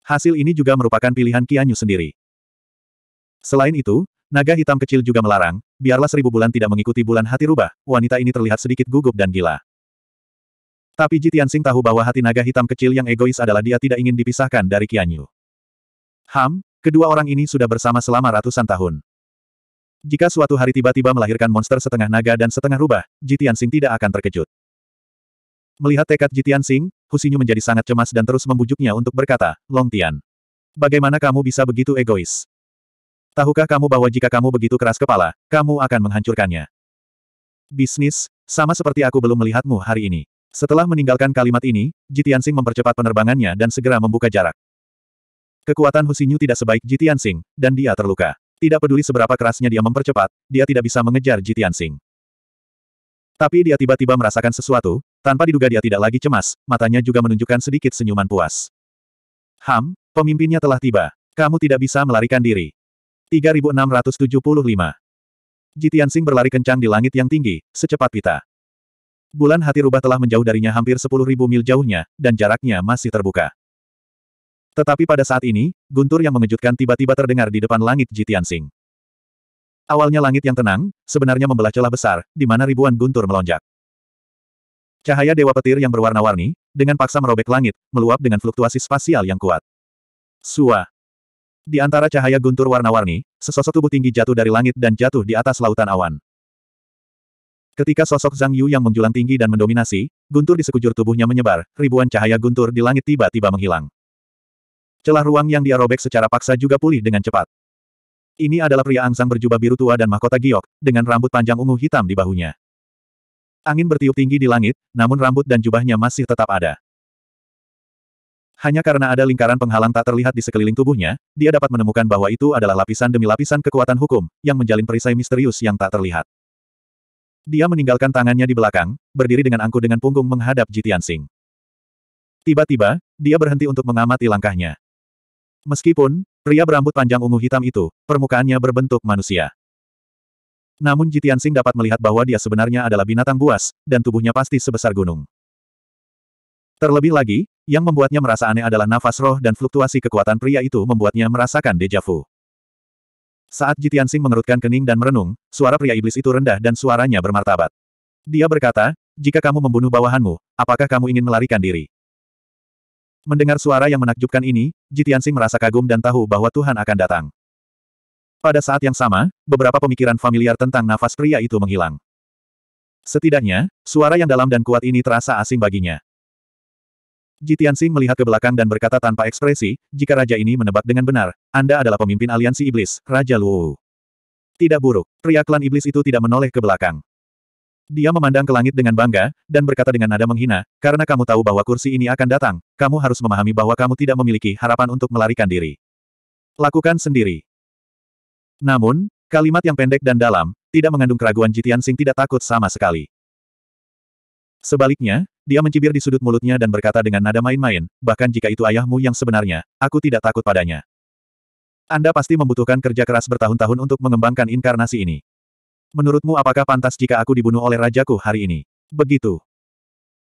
Hasil ini juga merupakan pilihan Kianyu sendiri. Selain itu, Naga hitam kecil juga melarang, biarlah seribu bulan tidak mengikuti bulan hati rubah, wanita ini terlihat sedikit gugup dan gila. Tapi Jitian Sing tahu bahwa hati naga hitam kecil yang egois adalah dia tidak ingin dipisahkan dari Qianyu. Ham, kedua orang ini sudah bersama selama ratusan tahun. Jika suatu hari tiba-tiba melahirkan monster setengah naga dan setengah rubah, Jitian Sing tidak akan terkejut. Melihat tekad Jitian Sing, Husinyu menjadi sangat cemas dan terus membujuknya untuk berkata, Long Tian. Bagaimana kamu bisa begitu egois? Tahukah kamu bahwa jika kamu begitu keras kepala, kamu akan menghancurkannya? Bisnis, sama seperti aku belum melihatmu hari ini. Setelah meninggalkan kalimat ini, Jitiansing mempercepat penerbangannya dan segera membuka jarak. Kekuatan Husinyu tidak sebaik Jitiansing, dan dia terluka. Tidak peduli seberapa kerasnya dia mempercepat, dia tidak bisa mengejar Jitiansing. Tapi dia tiba-tiba merasakan sesuatu, tanpa diduga dia tidak lagi cemas, matanya juga menunjukkan sedikit senyuman puas. Ham, pemimpinnya telah tiba. Kamu tidak bisa melarikan diri. 3675. Jitiansing berlari kencang di langit yang tinggi, secepat pita. Bulan hati rubah telah menjauh darinya hampir 10.000 mil jauhnya, dan jaraknya masih terbuka. Tetapi pada saat ini, guntur yang mengejutkan tiba-tiba terdengar di depan langit Jitiansing. Awalnya langit yang tenang, sebenarnya membelah celah besar, di mana ribuan guntur melonjak. Cahaya dewa petir yang berwarna-warni, dengan paksa merobek langit, meluap dengan fluktuasi spasial yang kuat. Suah. Di antara cahaya guntur warna-warni, sesosok tubuh tinggi jatuh dari langit dan jatuh di atas lautan awan. Ketika sosok Zhang Yu yang menjulang tinggi dan mendominasi, guntur di sekujur tubuhnya menyebar, ribuan cahaya guntur di langit tiba-tiba menghilang. Celah ruang yang dia robek secara paksa juga pulih dengan cepat. Ini adalah pria angsang berjubah biru tua dan mahkota giok, dengan rambut panjang ungu hitam di bahunya. Angin bertiup tinggi di langit, namun rambut dan jubahnya masih tetap ada. Hanya karena ada lingkaran penghalang tak terlihat di sekeliling tubuhnya, dia dapat menemukan bahwa itu adalah lapisan demi lapisan kekuatan hukum, yang menjalin perisai misterius yang tak terlihat. Dia meninggalkan tangannya di belakang, berdiri dengan angku dengan punggung menghadap Jitian Sing. Tiba-tiba, dia berhenti untuk mengamati langkahnya. Meskipun, pria berambut panjang ungu hitam itu, permukaannya berbentuk manusia. Namun Jitian Sing dapat melihat bahwa dia sebenarnya adalah binatang buas, dan tubuhnya pasti sebesar gunung. Terlebih lagi, yang membuatnya merasa aneh adalah nafas roh dan fluktuasi kekuatan pria itu membuatnya merasakan deja vu. Saat Jitian Sing mengerutkan kening dan merenung, suara pria iblis itu rendah dan suaranya bermartabat. Dia berkata, jika kamu membunuh bawahanmu, apakah kamu ingin melarikan diri? Mendengar suara yang menakjubkan ini, Jitian Sing merasa kagum dan tahu bahwa Tuhan akan datang. Pada saat yang sama, beberapa pemikiran familiar tentang nafas pria itu menghilang. Setidaknya, suara yang dalam dan kuat ini terasa asing baginya. Jitian Sing melihat ke belakang dan berkata tanpa ekspresi, jika raja ini menebak dengan benar, Anda adalah pemimpin aliansi iblis, Raja Luo. Tidak buruk, pria klan iblis itu tidak menoleh ke belakang. Dia memandang ke langit dengan bangga, dan berkata dengan nada menghina, karena kamu tahu bahwa kursi ini akan datang, kamu harus memahami bahwa kamu tidak memiliki harapan untuk melarikan diri. Lakukan sendiri. Namun, kalimat yang pendek dan dalam, tidak mengandung keraguan Jitian Sing tidak takut sama sekali. Sebaliknya, dia mencibir di sudut mulutnya dan berkata dengan nada main-main, bahkan jika itu ayahmu yang sebenarnya, aku tidak takut padanya. Anda pasti membutuhkan kerja keras bertahun-tahun untuk mengembangkan inkarnasi ini. Menurutmu apakah pantas jika aku dibunuh oleh rajaku hari ini? Begitu.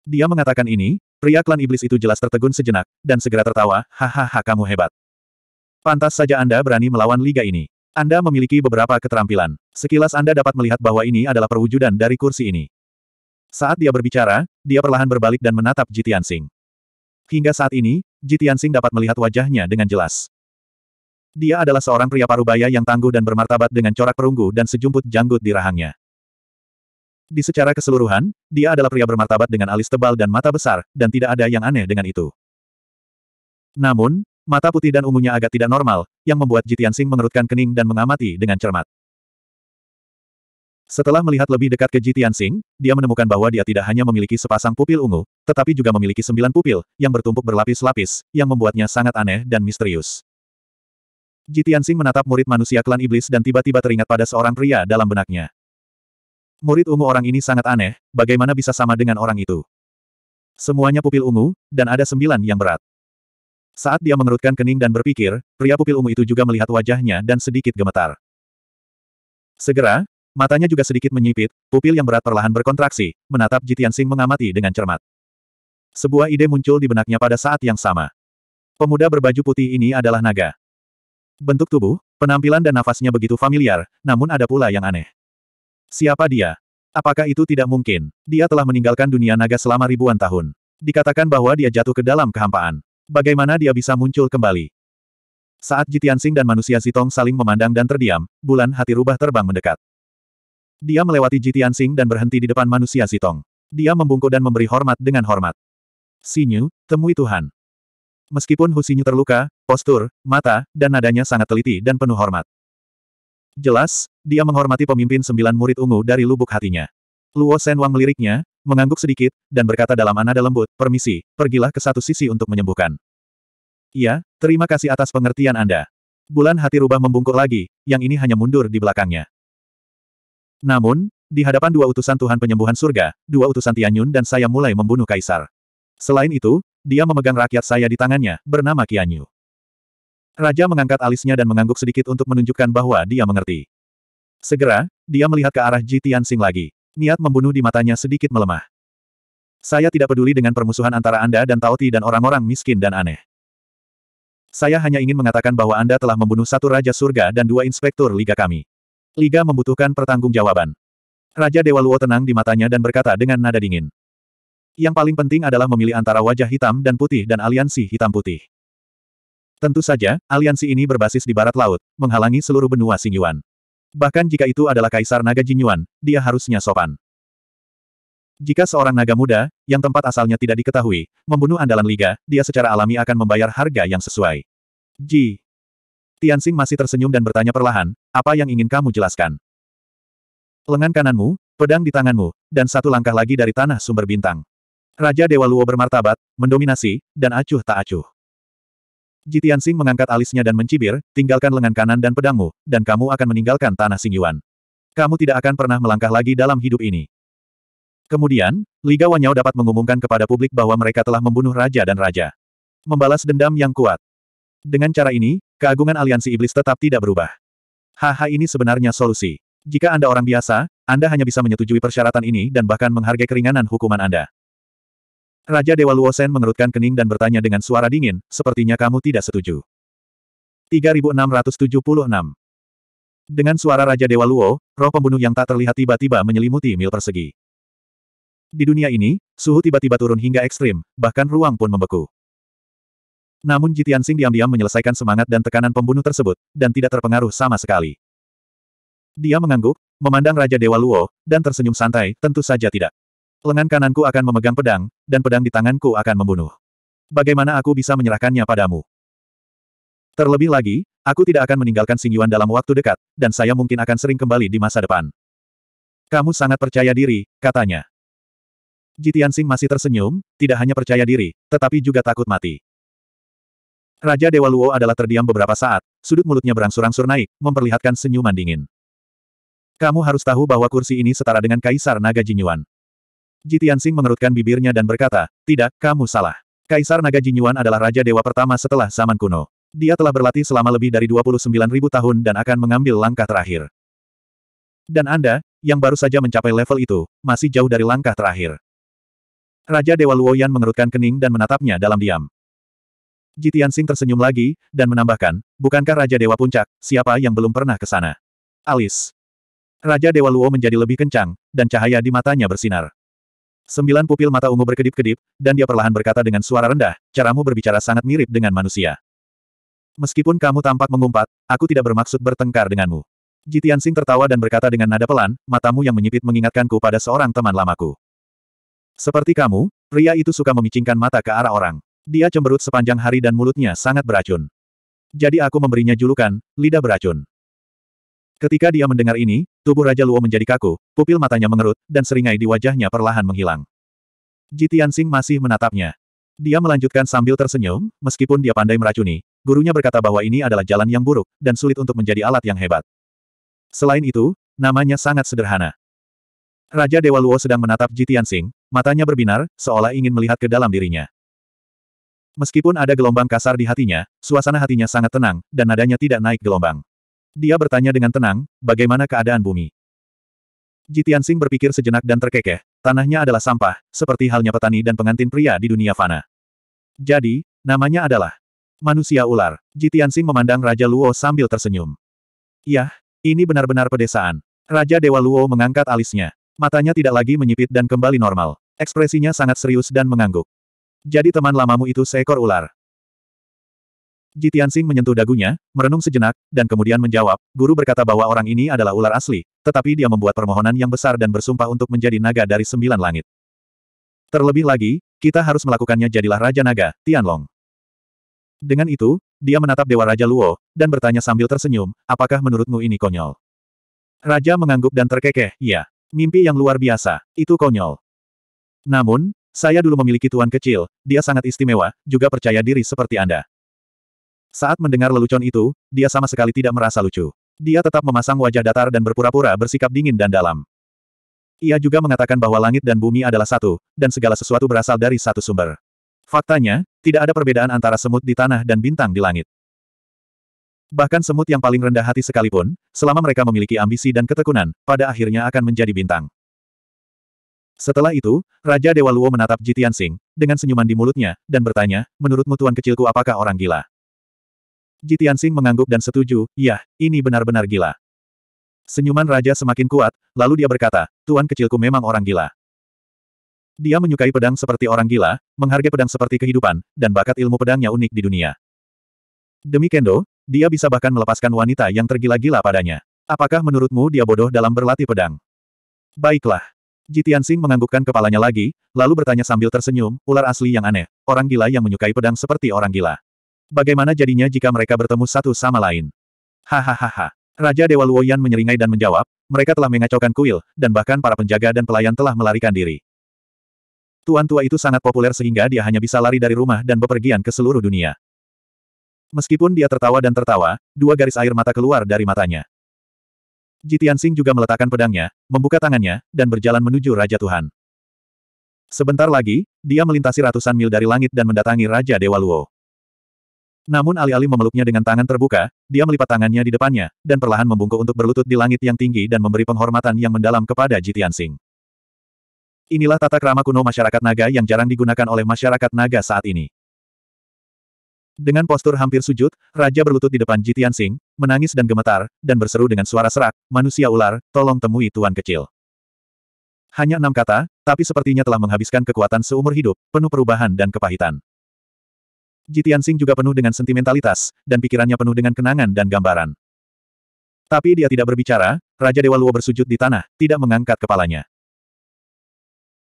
Dia mengatakan ini, pria klan iblis itu jelas tertegun sejenak, dan segera tertawa, hahaha kamu hebat. Pantas saja Anda berani melawan liga ini. Anda memiliki beberapa keterampilan. Sekilas Anda dapat melihat bahwa ini adalah perwujudan dari kursi ini. Saat dia berbicara, dia perlahan berbalik dan menatap Jitian Sing. Hingga saat ini, Jitian Sing dapat melihat wajahnya dengan jelas. Dia adalah seorang pria parubaya yang tangguh dan bermartabat dengan corak perunggu dan sejumput janggut di rahangnya. Di secara keseluruhan, dia adalah pria bermartabat dengan alis tebal dan mata besar, dan tidak ada yang aneh dengan itu. Namun, mata putih dan ungunya agak tidak normal, yang membuat Jitian Sing mengerutkan kening dan mengamati dengan cermat. Setelah melihat lebih dekat ke Jitian Tianxing, dia menemukan bahwa dia tidak hanya memiliki sepasang pupil ungu, tetapi juga memiliki sembilan pupil, yang bertumpuk berlapis-lapis, yang membuatnya sangat aneh dan misterius. Jitian Tianxing menatap murid manusia klan iblis dan tiba-tiba teringat pada seorang pria dalam benaknya. Murid ungu orang ini sangat aneh, bagaimana bisa sama dengan orang itu? Semuanya pupil ungu, dan ada sembilan yang berat. Saat dia mengerutkan kening dan berpikir, pria pupil ungu itu juga melihat wajahnya dan sedikit gemetar. Segera, Matanya juga sedikit menyipit, pupil yang berat perlahan berkontraksi, menatap Jitian Sing mengamati dengan cermat. Sebuah ide muncul di benaknya pada saat yang sama. Pemuda berbaju putih ini adalah naga. Bentuk tubuh, penampilan dan nafasnya begitu familiar, namun ada pula yang aneh. Siapa dia? Apakah itu tidak mungkin? Dia telah meninggalkan dunia naga selama ribuan tahun. Dikatakan bahwa dia jatuh ke dalam kehampaan. Bagaimana dia bisa muncul kembali? Saat Jitiansing dan manusia Zitong saling memandang dan terdiam, bulan hati rubah terbang mendekat. Dia melewati Jitian Sing dan berhenti di depan manusia Sitong. Dia membungkuk dan memberi hormat dengan hormat. Sinyu, temui Tuhan. Meskipun Husinyu terluka, postur, mata, dan nadanya sangat teliti dan penuh hormat. Jelas, dia menghormati pemimpin sembilan murid ungu dari lubuk hatinya. Luo Sen Wang meliriknya, mengangguk sedikit, dan berkata dalam nada lembut, permisi, pergilah ke satu sisi untuk menyembuhkan. Ya, terima kasih atas pengertian Anda. Bulan hati rubah membungkuk lagi, yang ini hanya mundur di belakangnya. Namun, di hadapan dua utusan Tuhan penyembuhan surga, dua utusan Tianyun dan saya mulai membunuh kaisar. Selain itu, dia memegang rakyat saya di tangannya, bernama Qianyu. Raja mengangkat alisnya dan mengangguk sedikit untuk menunjukkan bahwa dia mengerti. Segera, dia melihat ke arah Ji Tianxing lagi. Niat membunuh di matanya sedikit melemah. Saya tidak peduli dengan permusuhan antara Anda dan Taoti dan orang-orang miskin dan aneh. Saya hanya ingin mengatakan bahwa Anda telah membunuh satu Raja Surga dan dua Inspektur Liga kami. Liga membutuhkan pertanggungjawaban. Raja Dewa Luo tenang di matanya dan berkata dengan nada dingin. Yang paling penting adalah memilih antara wajah hitam dan putih dan aliansi hitam putih. Tentu saja, aliansi ini berbasis di barat laut, menghalangi seluruh benua Xingyuan. Bahkan jika itu adalah Kaisar Naga Jinyuan, dia harusnya sopan. Jika seorang naga muda, yang tempat asalnya tidak diketahui, membunuh andalan Liga, dia secara alami akan membayar harga yang sesuai. Ji. Tianxing masih tersenyum dan bertanya perlahan, apa yang ingin kamu jelaskan? Lengan kananmu, pedang di tanganmu, dan satu langkah lagi dari tanah sumber bintang. Raja Dewa Luo bermartabat, mendominasi, dan acuh tak acuh. Jitian Sing mengangkat alisnya dan mencibir, tinggalkan lengan kanan dan pedangmu, dan kamu akan meninggalkan tanah Singyuan. Kamu tidak akan pernah melangkah lagi dalam hidup ini. Kemudian, Liga Wanyao dapat mengumumkan kepada publik bahwa mereka telah membunuh raja dan raja. Membalas dendam yang kuat. Dengan cara ini, keagungan aliansi iblis tetap tidak berubah. Haha ini sebenarnya solusi. Jika Anda orang biasa, Anda hanya bisa menyetujui persyaratan ini dan bahkan menghargai keringanan hukuman Anda. Raja Dewa Luosen mengerutkan kening dan bertanya dengan suara dingin, sepertinya kamu tidak setuju. 3676 Dengan suara Raja Dewa Luo, roh pembunuh yang tak terlihat tiba-tiba menyelimuti mil persegi. Di dunia ini, suhu tiba-tiba turun hingga ekstrim, bahkan ruang pun membeku. Namun Jitiansing diam-diam menyelesaikan semangat dan tekanan pembunuh tersebut, dan tidak terpengaruh sama sekali. Dia mengangguk, memandang Raja Dewa Luo, dan tersenyum santai, tentu saja tidak. Lengan kananku akan memegang pedang, dan pedang di tanganku akan membunuh. Bagaimana aku bisa menyerahkannya padamu? Terlebih lagi, aku tidak akan meninggalkan Sing Yuan dalam waktu dekat, dan saya mungkin akan sering kembali di masa depan. Kamu sangat percaya diri, katanya. Jitian Sing masih tersenyum, tidak hanya percaya diri, tetapi juga takut mati. Raja Dewa Luo adalah terdiam beberapa saat, sudut mulutnya berangsur-angsur naik, memperlihatkan senyuman dingin. Kamu harus tahu bahwa kursi ini setara dengan Kaisar Naga Jinyuan. Jitiansing mengerutkan bibirnya dan berkata, tidak, kamu salah. Kaisar Naga Jinyuan adalah Raja Dewa pertama setelah zaman kuno. Dia telah berlatih selama lebih dari ribu tahun dan akan mengambil langkah terakhir. Dan Anda, yang baru saja mencapai level itu, masih jauh dari langkah terakhir. Raja Dewa Luoyan mengerutkan kening dan menatapnya dalam diam. Jitian Sing tersenyum lagi, dan menambahkan, bukankah Raja Dewa Puncak, siapa yang belum pernah ke sana? Alis. Raja Dewa Luo menjadi lebih kencang, dan cahaya di matanya bersinar. Sembilan pupil mata ungu berkedip-kedip, dan dia perlahan berkata dengan suara rendah, caramu berbicara sangat mirip dengan manusia. Meskipun kamu tampak mengumpat, aku tidak bermaksud bertengkar denganmu. Jitian Sing tertawa dan berkata dengan nada pelan, matamu yang menyipit mengingatkanku pada seorang teman lamaku. Seperti kamu, pria itu suka memicingkan mata ke arah orang. Dia cemberut sepanjang hari dan mulutnya sangat beracun. Jadi aku memberinya julukan, lidah beracun. Ketika dia mendengar ini, tubuh Raja Luo menjadi kaku, pupil matanya mengerut, dan seringai di wajahnya perlahan menghilang. Jitian Sing masih menatapnya. Dia melanjutkan sambil tersenyum, meskipun dia pandai meracuni, gurunya berkata bahwa ini adalah jalan yang buruk, dan sulit untuk menjadi alat yang hebat. Selain itu, namanya sangat sederhana. Raja Dewa Luo sedang menatap Jitian Sing, matanya berbinar, seolah ingin melihat ke dalam dirinya. Meskipun ada gelombang kasar di hatinya, suasana hatinya sangat tenang, dan nadanya tidak naik gelombang. Dia bertanya dengan tenang, bagaimana keadaan bumi? Jitian berpikir sejenak dan terkekeh, tanahnya adalah sampah, seperti halnya petani dan pengantin pria di dunia fana. Jadi, namanya adalah manusia ular. Jitian memandang Raja Luo sambil tersenyum. Yah, ini benar-benar pedesaan. Raja Dewa Luo mengangkat alisnya. Matanya tidak lagi menyipit dan kembali normal. Ekspresinya sangat serius dan mengangguk. Jadi teman lamamu itu seekor ular. Ji Tianxing menyentuh dagunya, merenung sejenak, dan kemudian menjawab, guru berkata bahwa orang ini adalah ular asli, tetapi dia membuat permohonan yang besar dan bersumpah untuk menjadi naga dari sembilan langit. Terlebih lagi, kita harus melakukannya jadilah Raja Naga, Tianlong. Dengan itu, dia menatap Dewa Raja Luo, dan bertanya sambil tersenyum, apakah menurutmu ini konyol? Raja mengangguk dan terkekeh, iya. Mimpi yang luar biasa, itu konyol. Namun, saya dulu memiliki tuan kecil, dia sangat istimewa, juga percaya diri seperti Anda. Saat mendengar lelucon itu, dia sama sekali tidak merasa lucu. Dia tetap memasang wajah datar dan berpura-pura bersikap dingin dan dalam. Ia juga mengatakan bahwa langit dan bumi adalah satu, dan segala sesuatu berasal dari satu sumber. Faktanya, tidak ada perbedaan antara semut di tanah dan bintang di langit. Bahkan semut yang paling rendah hati sekalipun, selama mereka memiliki ambisi dan ketekunan, pada akhirnya akan menjadi bintang. Setelah itu, Raja Dewa Luo menatap Jitian Sing, dengan senyuman di mulutnya, dan bertanya, menurutmu tuan kecilku apakah orang gila? Jitian Sing mengangguk dan setuju, ya, ini benar-benar gila. Senyuman Raja semakin kuat, lalu dia berkata, tuan kecilku memang orang gila. Dia menyukai pedang seperti orang gila, menghargai pedang seperti kehidupan, dan bakat ilmu pedangnya unik di dunia. Demi Kendo, dia bisa bahkan melepaskan wanita yang tergila-gila padanya. Apakah menurutmu dia bodoh dalam berlatih pedang? Baiklah, Jitian Sing menganggukkan kepalanya lagi, lalu bertanya sambil tersenyum, ular asli yang aneh, orang gila yang menyukai pedang seperti orang gila. Bagaimana jadinya jika mereka bertemu satu sama lain? Hahaha. Raja Dewa Luoyan menyeringai dan menjawab, mereka telah mengacaukan kuil, dan bahkan para penjaga dan pelayan telah melarikan diri. Tuan tua itu sangat populer sehingga dia hanya bisa lari dari rumah dan bepergian ke seluruh dunia. Meskipun dia tertawa dan tertawa, dua garis air mata keluar dari matanya. Jitian Sing juga meletakkan pedangnya, membuka tangannya, dan berjalan menuju Raja Tuhan. Sebentar lagi, dia melintasi ratusan mil dari langit dan mendatangi Raja Dewa Luo. Namun alih-alih memeluknya dengan tangan terbuka, dia melipat tangannya di depannya, dan perlahan membungkuk untuk berlutut di langit yang tinggi dan memberi penghormatan yang mendalam kepada Jitian Sing. Inilah tata krama kuno masyarakat naga yang jarang digunakan oleh masyarakat naga saat ini. Dengan postur hampir sujud, Raja berlutut di depan Jitian Sing, menangis dan gemetar, dan berseru dengan suara serak, manusia ular, tolong temui tuan kecil. Hanya enam kata, tapi sepertinya telah menghabiskan kekuatan seumur hidup, penuh perubahan dan kepahitan. Jitian Sing juga penuh dengan sentimentalitas, dan pikirannya penuh dengan kenangan dan gambaran. Tapi dia tidak berbicara, Raja Dewa Luo bersujud di tanah, tidak mengangkat kepalanya.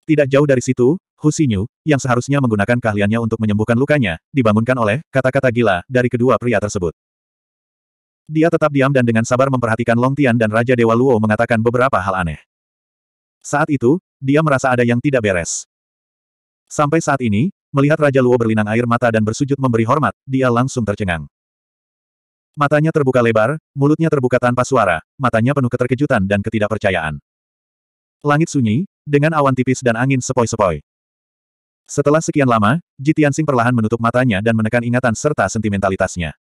Tidak jauh dari situ, Hu Xinyu, yang seharusnya menggunakan keahliannya untuk menyembuhkan lukanya, dibangunkan oleh kata-kata gila dari kedua pria tersebut. Dia tetap diam dan dengan sabar memperhatikan Long Tian dan Raja Dewa Luo mengatakan beberapa hal aneh. Saat itu, dia merasa ada yang tidak beres. Sampai saat ini, melihat Raja Luo berlinang air mata dan bersujud memberi hormat, dia langsung tercengang. Matanya terbuka lebar, mulutnya terbuka tanpa suara, matanya penuh keterkejutan dan ketidakpercayaan. Langit sunyi, dengan awan tipis dan angin sepoi-sepoi. Setelah sekian lama, Jitian Sing perlahan menutup matanya dan menekan ingatan serta sentimentalitasnya.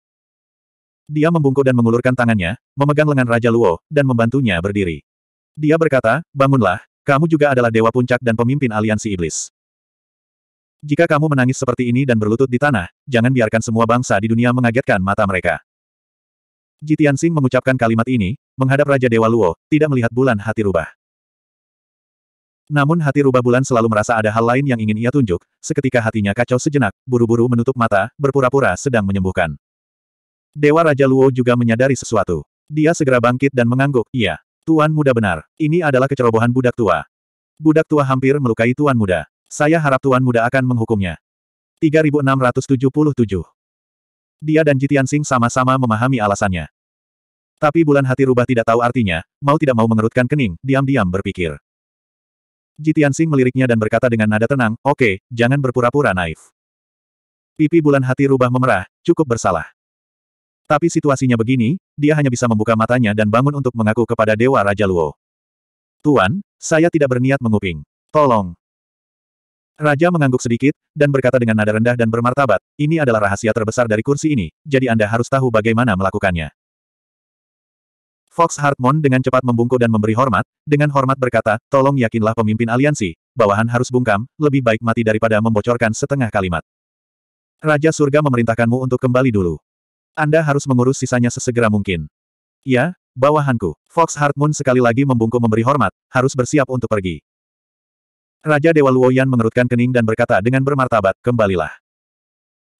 Dia membungkuk dan mengulurkan tangannya, memegang lengan Raja Luo, dan membantunya berdiri. Dia berkata, bangunlah, kamu juga adalah dewa puncak dan pemimpin aliansi iblis. Jika kamu menangis seperti ini dan berlutut di tanah, jangan biarkan semua bangsa di dunia mengagetkan mata mereka. Jitian Sing mengucapkan kalimat ini, menghadap Raja Dewa Luo, tidak melihat bulan hati rubah. Namun hati rubah bulan selalu merasa ada hal lain yang ingin ia tunjuk, seketika hatinya kacau sejenak, buru-buru menutup mata, berpura-pura sedang menyembuhkan. Dewa Raja Luo juga menyadari sesuatu. Dia segera bangkit dan mengangguk, iya. Tuan muda benar, ini adalah kecerobohan budak tua. Budak tua hampir melukai tuan muda. Saya harap tuan muda akan menghukumnya. 3677 Dia dan Jitian Sing sama-sama memahami alasannya. Tapi bulan hati rubah tidak tahu artinya, mau tidak mau mengerutkan kening, diam-diam berpikir. Jitian Sing meliriknya dan berkata dengan nada tenang, oke, okay, jangan berpura-pura naif. Pipi bulan hati rubah memerah, cukup bersalah. Tapi situasinya begini, dia hanya bisa membuka matanya dan bangun untuk mengaku kepada Dewa Raja Luo. Tuan, saya tidak berniat menguping. Tolong. Raja mengangguk sedikit, dan berkata dengan nada rendah dan bermartabat, ini adalah rahasia terbesar dari kursi ini, jadi Anda harus tahu bagaimana melakukannya. Fox Hartmon dengan cepat membungkuk dan memberi hormat, dengan hormat berkata, tolong yakinlah pemimpin aliansi, bawahan harus bungkam, lebih baik mati daripada membocorkan setengah kalimat. Raja surga memerintahkanmu untuk kembali dulu. Anda harus mengurus sisanya sesegera mungkin. Ya, bawahanku. Fox Hartmon sekali lagi membungkuk memberi hormat, harus bersiap untuk pergi. Raja Dewa Luoyan mengerutkan kening dan berkata dengan bermartabat, kembalilah.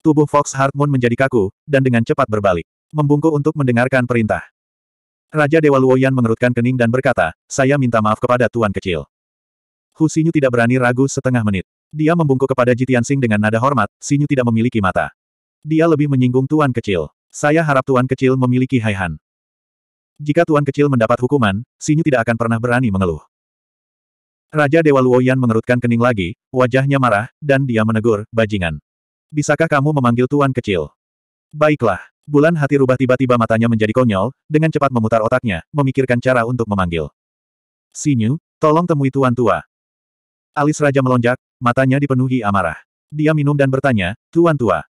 Tubuh Fox Hartmon menjadi kaku, dan dengan cepat berbalik. Membungkuk untuk mendengarkan perintah. Raja Dewa Luoyan mengerutkan kening dan berkata, saya minta maaf kepada Tuan Kecil. Hu Xinyu tidak berani ragu setengah menit. Dia membungkuk kepada Ji Tianxing dengan nada hormat, Sinyu tidak memiliki mata. Dia lebih menyinggung Tuan Kecil. Saya harap Tuan Kecil memiliki Haihan. Jika Tuan Kecil mendapat hukuman, Sinyu tidak akan pernah berani mengeluh. Raja Dewa Luoyan mengerutkan kening lagi, wajahnya marah, dan dia menegur, bajingan. Bisakah kamu memanggil Tuan Kecil? Baiklah. Bulan hati rubah tiba-tiba matanya menjadi konyol, dengan cepat memutar otaknya, memikirkan cara untuk memanggil. Sinyu, tolong temui tuan tua. Alis raja melonjak, matanya dipenuhi amarah. Dia minum dan bertanya, tuan tua.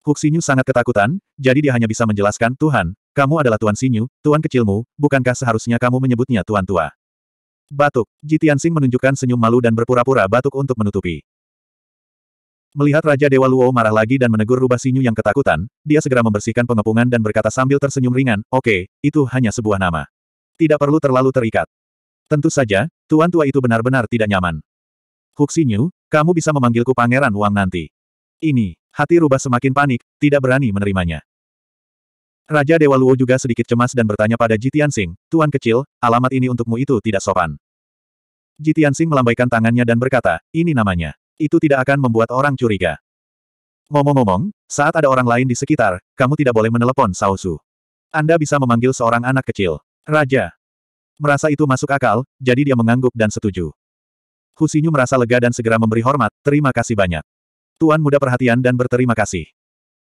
Huk Sinyu sangat ketakutan, jadi dia hanya bisa menjelaskan, Tuhan, kamu adalah Tuan Sinyu, Tuan kecilmu, bukankah seharusnya kamu menyebutnya Tuan Tua? Batuk, Jitiansing menunjukkan senyum malu dan berpura-pura batuk untuk menutupi. Melihat Raja Dewa Luo marah lagi dan menegur rubah sinyu yang ketakutan, dia segera membersihkan pengepungan dan berkata sambil tersenyum ringan, oke, okay, itu hanya sebuah nama. Tidak perlu terlalu terikat. Tentu saja, tuan tua itu benar-benar tidak nyaman. Huk Sinyu, kamu bisa memanggilku Pangeran Wang nanti. Ini, hati rubah semakin panik, tidak berani menerimanya. Raja Dewa Luo juga sedikit cemas dan bertanya pada Jitian Sing, Tuan kecil, alamat ini untukmu itu tidak sopan. Jitian Sing melambaikan tangannya dan berkata, ini namanya. Itu tidak akan membuat orang curiga. Ngomong-ngomong, saat ada orang lain di sekitar, kamu tidak boleh menelepon Sausu. Anda bisa memanggil seorang anak kecil. Raja. Merasa itu masuk akal, jadi dia mengangguk dan setuju. Husinyu merasa lega dan segera memberi hormat, terima kasih banyak. Tuan muda perhatian dan berterima kasih.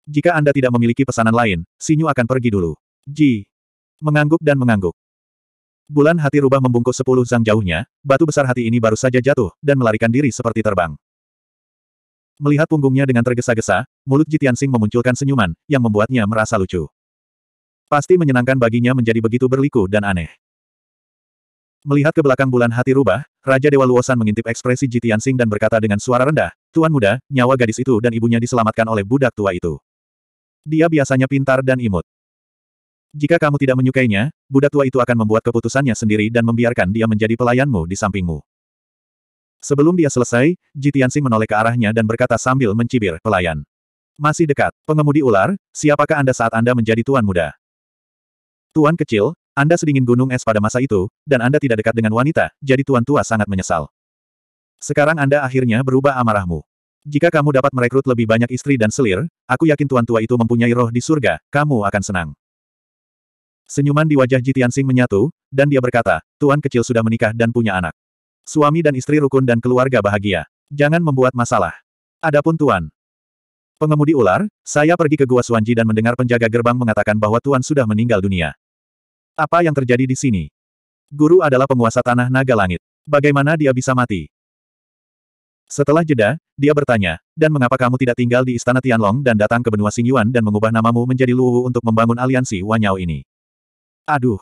Jika Anda tidak memiliki pesanan lain, Sinyu akan pergi dulu. Ji. Mengangguk dan mengangguk. Bulan hati rubah membungkus sepuluh zang jauhnya, batu besar hati ini baru saja jatuh, dan melarikan diri seperti terbang. Melihat punggungnya dengan tergesa-gesa, mulut Jitian Sing memunculkan senyuman, yang membuatnya merasa lucu. Pasti menyenangkan baginya menjadi begitu berliku dan aneh. Melihat ke belakang bulan hati rubah, Raja Dewa Luosan mengintip ekspresi Jitian Sing dan berkata dengan suara rendah, Tuan muda, nyawa gadis itu dan ibunya diselamatkan oleh budak tua itu. Dia biasanya pintar dan imut. Jika kamu tidak menyukainya, budak tua itu akan membuat keputusannya sendiri dan membiarkan dia menjadi pelayanmu di sampingmu. Sebelum dia selesai, Jitiansi menoleh ke arahnya dan berkata sambil mencibir pelayan. Masih dekat, pengemudi ular, siapakah Anda saat Anda menjadi tuan muda? Tuan kecil, Anda sedingin gunung es pada masa itu, dan Anda tidak dekat dengan wanita, jadi tuan tua sangat menyesal. Sekarang Anda akhirnya berubah amarahmu. Jika kamu dapat merekrut lebih banyak istri dan selir, aku yakin tuan tua itu mempunyai roh di surga, kamu akan senang. Senyuman di wajah Jitian Sing menyatu, dan dia berkata, Tuan kecil sudah menikah dan punya anak. Suami dan istri rukun dan keluarga bahagia. Jangan membuat masalah. Adapun Tuan. Pengemudi ular, saya pergi ke Gua Suanji dan mendengar penjaga gerbang mengatakan bahwa Tuan sudah meninggal dunia. Apa yang terjadi di sini? Guru adalah penguasa tanah naga langit. Bagaimana dia bisa mati? Setelah jeda, dia bertanya, dan mengapa kamu tidak tinggal di Istana Tianlong dan datang ke benua Xingyuan dan mengubah namamu menjadi Luwu untuk membangun aliansi Wanyao ini? Aduh,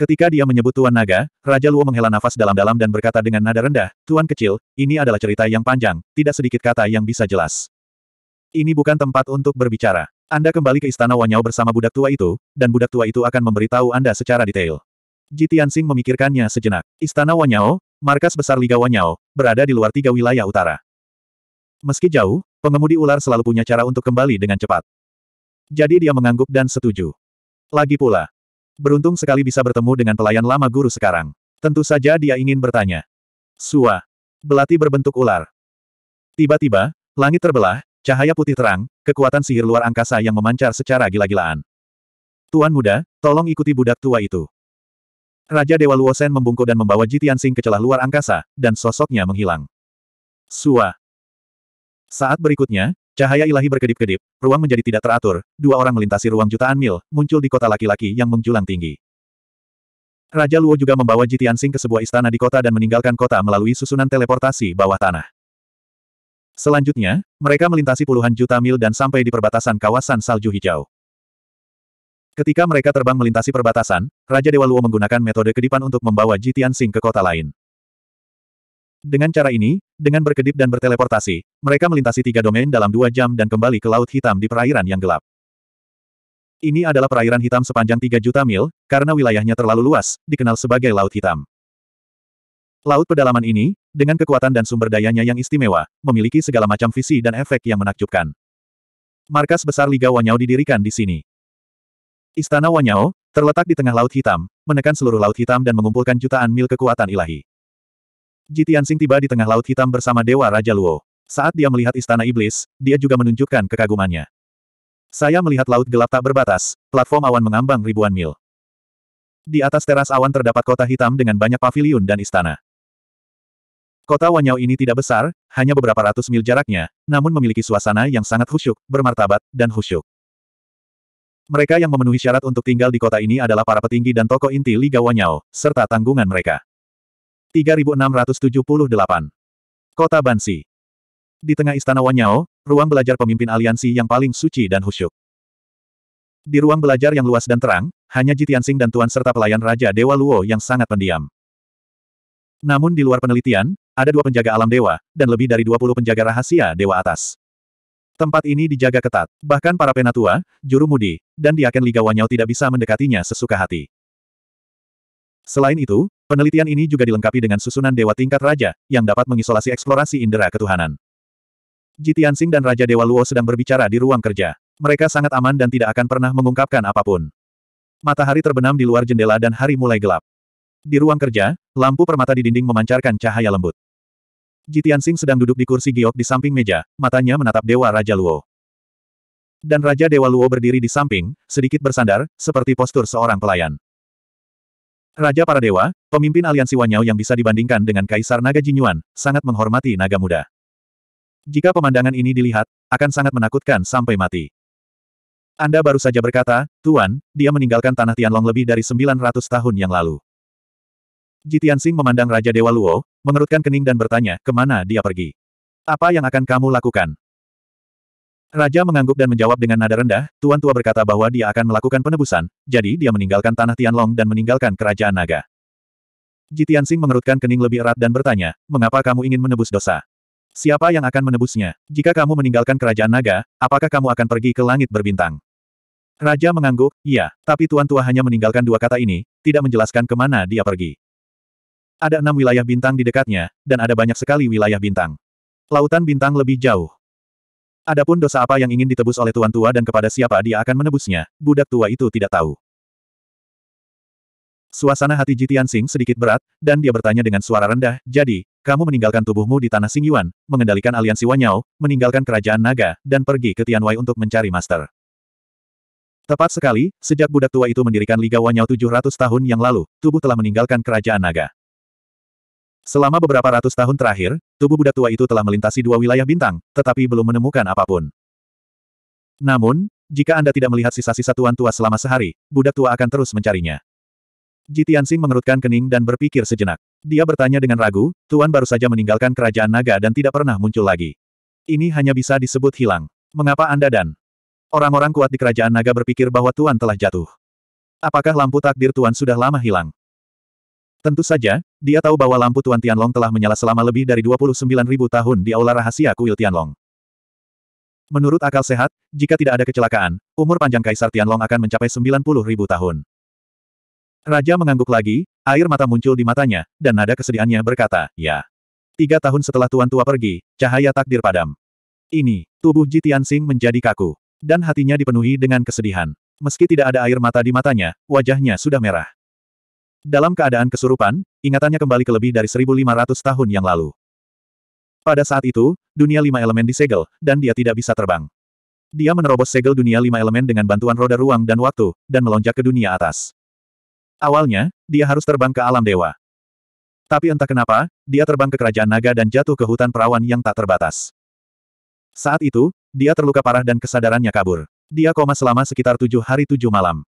Ketika dia menyebut Tuan Naga, Raja Luo menghela nafas dalam-dalam dan berkata dengan nada rendah, Tuan kecil, ini adalah cerita yang panjang, tidak sedikit kata yang bisa jelas. Ini bukan tempat untuk berbicara. Anda kembali ke Istana Wanyao bersama budak tua itu, dan budak tua itu akan memberitahu Anda secara detail. Ji Tianxing memikirkannya sejenak. Istana Wanyao, markas besar Liga Wanyao, berada di luar tiga wilayah utara. Meski jauh, pengemudi ular selalu punya cara untuk kembali dengan cepat. Jadi dia mengangguk dan setuju. Lagi pula, Beruntung sekali bisa bertemu dengan pelayan lama guru sekarang. Tentu saja dia ingin bertanya. Sua. Belati berbentuk ular. Tiba-tiba, langit terbelah, cahaya putih terang, kekuatan sihir luar angkasa yang memancar secara gila-gilaan. Tuan muda, tolong ikuti budak tua itu. Raja Dewa Luosen membungkuk dan membawa Jitian Sing ke celah luar angkasa, dan sosoknya menghilang. Sua. Saat berikutnya, Cahaya ilahi berkedip-kedip, ruang menjadi tidak teratur, dua orang melintasi ruang jutaan mil, muncul di kota laki-laki yang menjulang tinggi. Raja Luo juga membawa Jitian Sing ke sebuah istana di kota dan meninggalkan kota melalui susunan teleportasi bawah tanah. Selanjutnya, mereka melintasi puluhan juta mil dan sampai di perbatasan kawasan salju hijau. Ketika mereka terbang melintasi perbatasan, Raja Dewa Luo menggunakan metode kedipan untuk membawa Jitian Sing ke kota lain. Dengan cara ini, dengan berkedip dan berteleportasi, mereka melintasi tiga domain dalam dua jam dan kembali ke Laut Hitam di perairan yang gelap. Ini adalah perairan hitam sepanjang 3 juta mil, karena wilayahnya terlalu luas, dikenal sebagai Laut Hitam. Laut pedalaman ini, dengan kekuatan dan sumber dayanya yang istimewa, memiliki segala macam visi dan efek yang menakjubkan. Markas besar Liga Wanyao didirikan di sini. Istana Wanyao, terletak di tengah Laut Hitam, menekan seluruh Laut Hitam dan mengumpulkan jutaan mil kekuatan ilahi. Jitian Sing tiba di tengah Laut Hitam bersama Dewa Raja Luo. Saat dia melihat Istana Iblis, dia juga menunjukkan kekagumannya. Saya melihat laut gelap tak berbatas, platform awan mengambang ribuan mil. Di atas teras awan terdapat kota hitam dengan banyak paviliun dan istana. Kota Wanyao ini tidak besar, hanya beberapa ratus mil jaraknya, namun memiliki suasana yang sangat khusyuk, bermartabat, dan khusyuk. Mereka yang memenuhi syarat untuk tinggal di kota ini adalah para petinggi dan tokoh inti Liga Wanyao, serta tanggungan mereka. 3678. Kota Bansi. Di tengah istana Wanyao, ruang belajar pemimpin aliansi yang paling suci dan khusyuk. Di ruang belajar yang luas dan terang, hanya Jitiansing dan Tuan serta pelayan Raja Dewa Luo yang sangat pendiam. Namun di luar penelitian, ada dua penjaga alam dewa, dan lebih dari 20 penjaga rahasia dewa atas. Tempat ini dijaga ketat, bahkan para penatua, juru mudi, dan diaken Liga Wanyao tidak bisa mendekatinya sesuka hati. Selain itu, Penelitian ini juga dilengkapi dengan susunan dewa tingkat raja, yang dapat mengisolasi eksplorasi indera ketuhanan. Jitiansing dan Raja Dewa Luo sedang berbicara di ruang kerja. Mereka sangat aman dan tidak akan pernah mengungkapkan apapun. Matahari terbenam di luar jendela dan hari mulai gelap. Di ruang kerja, lampu permata di dinding memancarkan cahaya lembut. Jitiansing sedang duduk di kursi giok di samping meja, matanya menatap Dewa Raja Luo dan Raja Dewa Luo berdiri di samping, sedikit bersandar, seperti postur seorang pelayan. Raja para dewa, pemimpin aliansi Wanyao yang bisa dibandingkan dengan Kaisar Naga Jinyuan, sangat menghormati naga muda. Jika pemandangan ini dilihat, akan sangat menakutkan sampai mati. Anda baru saja berkata, Tuan, dia meninggalkan tanah Tianlong lebih dari 900 tahun yang lalu. Jitian Sing memandang Raja Dewa Luo, mengerutkan kening dan bertanya, kemana dia pergi? Apa yang akan kamu lakukan? Raja mengangguk dan menjawab dengan nada rendah, Tuan Tua berkata bahwa dia akan melakukan penebusan, jadi dia meninggalkan tanah Tianlong dan meninggalkan kerajaan naga. Jitian Sing mengerutkan kening lebih erat dan bertanya, mengapa kamu ingin menebus dosa? Siapa yang akan menebusnya? Jika kamu meninggalkan kerajaan naga, apakah kamu akan pergi ke langit berbintang? Raja mengangguk, iya, tapi Tuan Tua hanya meninggalkan dua kata ini, tidak menjelaskan kemana dia pergi. Ada enam wilayah bintang di dekatnya, dan ada banyak sekali wilayah bintang. Lautan bintang lebih jauh. Adapun dosa apa yang ingin ditebus oleh tuan tua dan kepada siapa dia akan menebusnya, budak tua itu tidak tahu. Suasana hati Jitian Sing sedikit berat, dan dia bertanya dengan suara rendah, jadi, kamu meninggalkan tubuhmu di tanah Singyuan, mengendalikan aliansi Wanyao, meninggalkan kerajaan naga, dan pergi ke Tianwei untuk mencari master. Tepat sekali, sejak budak tua itu mendirikan Liga Wanyao 700 tahun yang lalu, tubuh telah meninggalkan kerajaan naga. Selama beberapa ratus tahun terakhir, tubuh budak tua itu telah melintasi dua wilayah bintang, tetapi belum menemukan apapun. Namun, jika Anda tidak melihat sisa-sisa tuan tua selama sehari, budak tua akan terus mencarinya. Jitiansing mengerutkan kening dan berpikir sejenak. Dia bertanya dengan ragu, Tuan baru saja meninggalkan kerajaan naga dan tidak pernah muncul lagi. Ini hanya bisa disebut hilang. Mengapa Anda dan orang-orang kuat di kerajaan naga berpikir bahwa Tuan telah jatuh? Apakah lampu takdir Tuan sudah lama hilang? Tentu saja, dia tahu bahwa lampu Tuan Tianlong telah menyala selama lebih dari 29.000 tahun di aula rahasia kuil Tianlong. Menurut akal sehat, jika tidak ada kecelakaan, umur panjang Kaisar Tianlong akan mencapai 90.000 tahun. Raja mengangguk lagi, air mata muncul di matanya, dan nada kesedihannya berkata, ya. Tiga tahun setelah Tuan Tua pergi, cahaya takdir padam. Ini, tubuh Ji Tianxing menjadi kaku. Dan hatinya dipenuhi dengan kesedihan. Meski tidak ada air mata di matanya, wajahnya sudah merah. Dalam keadaan kesurupan, ingatannya kembali ke lebih dari 1500 tahun yang lalu. Pada saat itu, dunia lima elemen disegel, dan dia tidak bisa terbang. Dia menerobos segel dunia lima elemen dengan bantuan roda ruang dan waktu, dan melonjak ke dunia atas. Awalnya, dia harus terbang ke alam dewa. Tapi entah kenapa, dia terbang ke kerajaan naga dan jatuh ke hutan perawan yang tak terbatas. Saat itu, dia terluka parah dan kesadarannya kabur. Dia koma selama sekitar tujuh hari tujuh malam.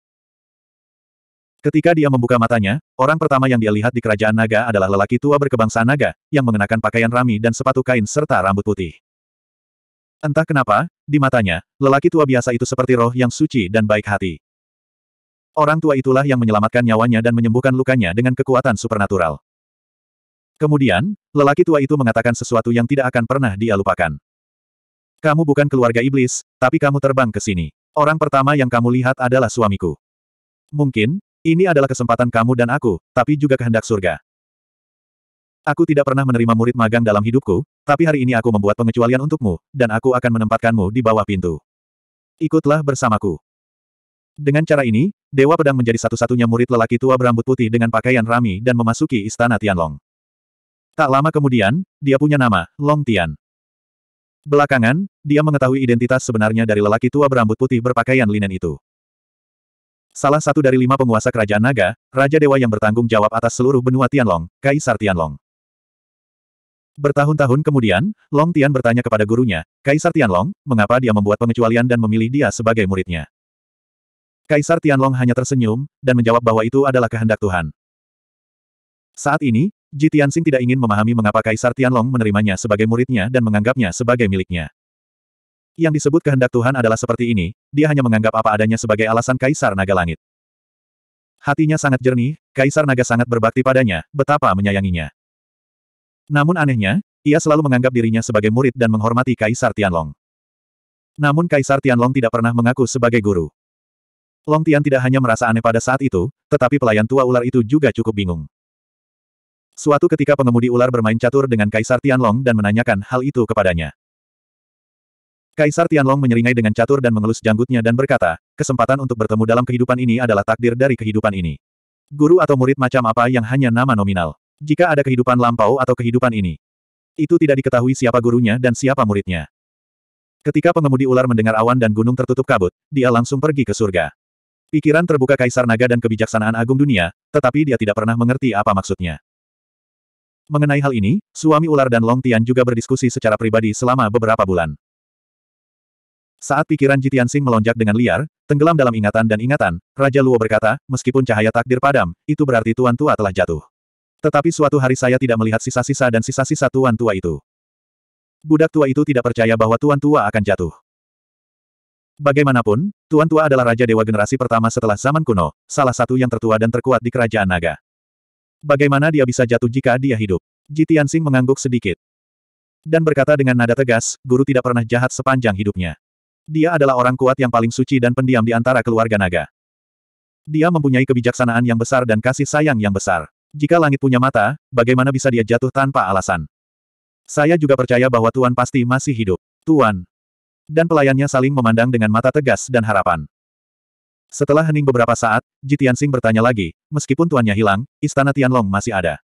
Ketika dia membuka matanya, orang pertama yang dia lihat di kerajaan naga adalah lelaki tua berkebangsaan naga, yang mengenakan pakaian rami dan sepatu kain serta rambut putih. Entah kenapa, di matanya, lelaki tua biasa itu seperti roh yang suci dan baik hati. Orang tua itulah yang menyelamatkan nyawanya dan menyembuhkan lukanya dengan kekuatan supernatural. Kemudian, lelaki tua itu mengatakan sesuatu yang tidak akan pernah dia lupakan. Kamu bukan keluarga iblis, tapi kamu terbang ke sini. Orang pertama yang kamu lihat adalah suamiku. Mungkin, ini adalah kesempatan kamu dan aku, tapi juga kehendak surga. Aku tidak pernah menerima murid magang dalam hidupku, tapi hari ini aku membuat pengecualian untukmu, dan aku akan menempatkanmu di bawah pintu. Ikutlah bersamaku. Dengan cara ini, Dewa Pedang menjadi satu-satunya murid lelaki tua berambut putih dengan pakaian rami dan memasuki istana Tianlong. Tak lama kemudian, dia punya nama, Long Tian. Belakangan, dia mengetahui identitas sebenarnya dari lelaki tua berambut putih berpakaian linen itu. Salah satu dari lima penguasa kerajaan naga, Raja Dewa yang bertanggung jawab atas seluruh benua Tianlong, Kaisar Tianlong. Bertahun-tahun kemudian, Long Tian bertanya kepada gurunya, Kaisar Tianlong, mengapa dia membuat pengecualian dan memilih dia sebagai muridnya? Kaisar Tianlong hanya tersenyum, dan menjawab bahwa itu adalah kehendak Tuhan. Saat ini, Ji Tianxing tidak ingin memahami mengapa Kaisar Tianlong menerimanya sebagai muridnya dan menganggapnya sebagai miliknya yang disebut kehendak Tuhan adalah seperti ini, dia hanya menganggap apa adanya sebagai alasan Kaisar Naga Langit. Hatinya sangat jernih, Kaisar Naga sangat berbakti padanya, betapa menyayanginya. Namun anehnya, ia selalu menganggap dirinya sebagai murid dan menghormati Kaisar Tianlong. Namun Kaisar Tianlong tidak pernah mengaku sebagai guru. Long Tian tidak hanya merasa aneh pada saat itu, tetapi pelayan tua ular itu juga cukup bingung. Suatu ketika pengemudi ular bermain catur dengan Kaisar Tianlong dan menanyakan hal itu kepadanya. Kaisar Tianlong menyeringai dengan catur dan mengelus janggutnya dan berkata, kesempatan untuk bertemu dalam kehidupan ini adalah takdir dari kehidupan ini. Guru atau murid macam apa yang hanya nama nominal? Jika ada kehidupan lampau atau kehidupan ini, itu tidak diketahui siapa gurunya dan siapa muridnya. Ketika pengemudi ular mendengar awan dan gunung tertutup kabut, dia langsung pergi ke surga. Pikiran terbuka Kaisar Naga dan kebijaksanaan agung dunia, tetapi dia tidak pernah mengerti apa maksudnya. Mengenai hal ini, suami ular dan Long Tian juga berdiskusi secara pribadi selama beberapa bulan. Saat pikiran Jitian Sing melonjak dengan liar, tenggelam dalam ingatan dan ingatan, Raja Luo berkata, meskipun cahaya takdir padam, itu berarti Tuan Tua telah jatuh. Tetapi suatu hari saya tidak melihat sisa-sisa dan sisa-sisa Tuan Tua itu. Budak tua itu tidak percaya bahwa Tuan Tua akan jatuh. Bagaimanapun, Tuan Tua adalah Raja Dewa generasi pertama setelah zaman kuno, salah satu yang tertua dan terkuat di Kerajaan Naga. Bagaimana dia bisa jatuh jika dia hidup? Jitian Sing mengangguk sedikit. Dan berkata dengan nada tegas, guru tidak pernah jahat sepanjang hidupnya. Dia adalah orang kuat yang paling suci dan pendiam di antara keluarga naga. Dia mempunyai kebijaksanaan yang besar dan kasih sayang yang besar. Jika langit punya mata, bagaimana bisa dia jatuh tanpa alasan? Saya juga percaya bahwa Tuan pasti masih hidup. Tuan. Dan pelayannya saling memandang dengan mata tegas dan harapan. Setelah hening beberapa saat, Jitian Sing bertanya lagi, meskipun tuannya hilang, istana Tianlong masih ada.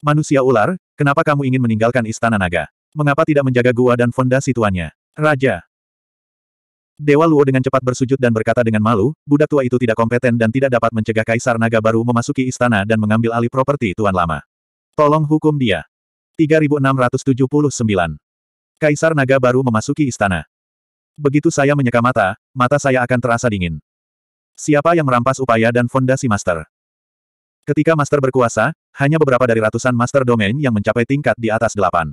Manusia ular, kenapa kamu ingin meninggalkan istana naga? Mengapa tidak menjaga gua dan fondasi tuannya? Raja, Dewa Luo dengan cepat bersujud dan berkata dengan malu, budak tua itu tidak kompeten dan tidak dapat mencegah Kaisar Naga baru memasuki istana dan mengambil alih properti Tuan Lama. Tolong hukum dia. 3679. Kaisar Naga baru memasuki istana. Begitu saya menyeka mata, mata saya akan terasa dingin. Siapa yang merampas upaya dan fondasi Master? Ketika Master berkuasa, hanya beberapa dari ratusan Master Domain yang mencapai tingkat di atas delapan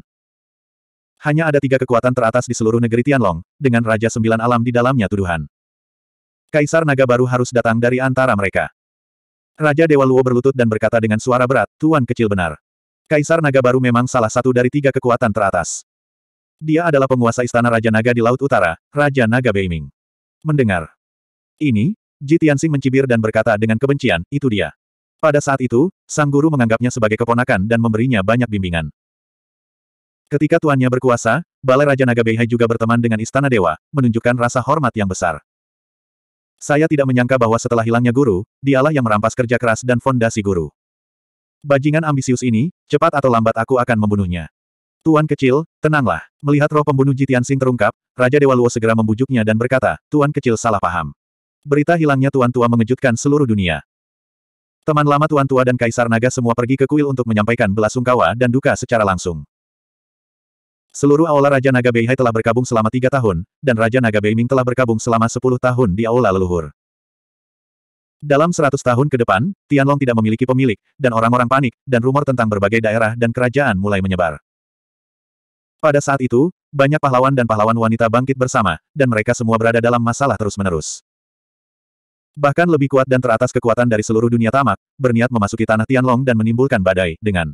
hanya ada tiga kekuatan teratas di seluruh negeri Tianlong, dengan Raja Sembilan Alam di dalamnya tuduhan. Kaisar naga baru harus datang dari antara mereka. Raja Dewa Luo berlutut dan berkata dengan suara berat, Tuan kecil benar. Kaisar naga baru memang salah satu dari tiga kekuatan teratas. Dia adalah penguasa istana Raja Naga di Laut Utara, Raja Naga Beiming. Mendengar. Ini, Ji Tianxing mencibir dan berkata dengan kebencian, itu dia. Pada saat itu, sang guru menganggapnya sebagai keponakan dan memberinya banyak bimbingan. Ketika tuannya berkuasa, Balai Raja Naga Beihai juga berteman dengan Istana Dewa, menunjukkan rasa hormat yang besar. Saya tidak menyangka bahwa setelah hilangnya guru, dialah yang merampas kerja keras dan fondasi guru. Bajingan ambisius ini, cepat atau lambat aku akan membunuhnya. Tuan kecil, tenanglah. Melihat roh pembunuh Jitian Sing terungkap, Raja Dewa Luo segera membujuknya dan berkata, Tuan kecil salah paham. Berita hilangnya Tuan Tua mengejutkan seluruh dunia. Teman lama Tuan Tua dan Kaisar Naga semua pergi ke kuil untuk menyampaikan belasungkawa dan duka secara langsung. Seluruh Aula Raja Naga Beihai telah berkabung selama tiga tahun, dan Raja Naga Beiming telah berkabung selama sepuluh tahun di Aula Leluhur. Dalam seratus tahun ke depan, Tianlong tidak memiliki pemilik, dan orang-orang panik, dan rumor tentang berbagai daerah dan kerajaan mulai menyebar. Pada saat itu, banyak pahlawan dan pahlawan wanita bangkit bersama, dan mereka semua berada dalam masalah terus-menerus. Bahkan lebih kuat dan teratas kekuatan dari seluruh dunia tamak, berniat memasuki tanah Tianlong dan menimbulkan badai, dengan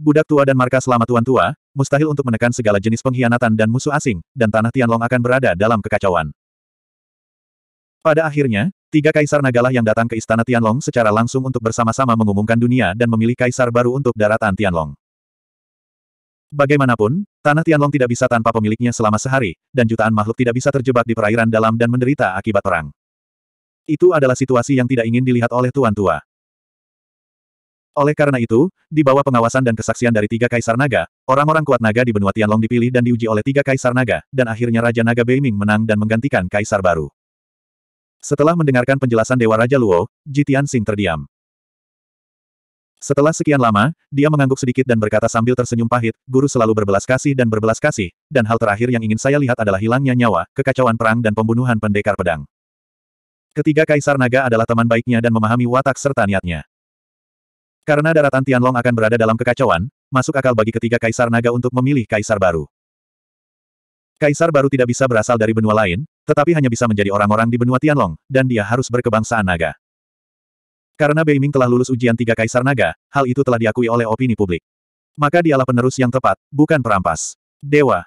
budak tua dan markas lama tuan tua, mustahil untuk menekan segala jenis pengkhianatan dan musuh asing, dan tanah Tianlong akan berada dalam kekacauan. Pada akhirnya, tiga kaisar Nagalah yang datang ke istana Tianlong secara langsung untuk bersama-sama mengumumkan dunia dan memilih kaisar baru untuk daratan Tianlong. Bagaimanapun, tanah Tianlong tidak bisa tanpa pemiliknya selama sehari, dan jutaan makhluk tidak bisa terjebak di perairan dalam dan menderita akibat perang. Itu adalah situasi yang tidak ingin dilihat oleh tuan tua. Oleh karena itu, di bawah pengawasan dan kesaksian dari tiga kaisar naga, orang-orang kuat naga di benua Tianlong dipilih dan diuji oleh tiga kaisar naga, dan akhirnya Raja Naga Beiming menang dan menggantikan kaisar baru. Setelah mendengarkan penjelasan Dewa Raja Luo, Jitian Sing terdiam. Setelah sekian lama, dia mengangguk sedikit dan berkata sambil tersenyum pahit, guru selalu berbelas kasih dan berbelas kasih, dan hal terakhir yang ingin saya lihat adalah hilangnya nyawa, kekacauan perang dan pembunuhan pendekar pedang. Ketiga kaisar naga adalah teman baiknya dan memahami watak serta niatnya. Karena daratan Tianlong akan berada dalam kekacauan, masuk akal bagi ketiga kaisar naga untuk memilih kaisar baru. Kaisar baru tidak bisa berasal dari benua lain, tetapi hanya bisa menjadi orang-orang di benua Tianlong, dan dia harus berkebangsaan naga. Karena Bei Ming telah lulus ujian tiga kaisar naga, hal itu telah diakui oleh opini publik. Maka dialah penerus yang tepat, bukan perampas. Dewa.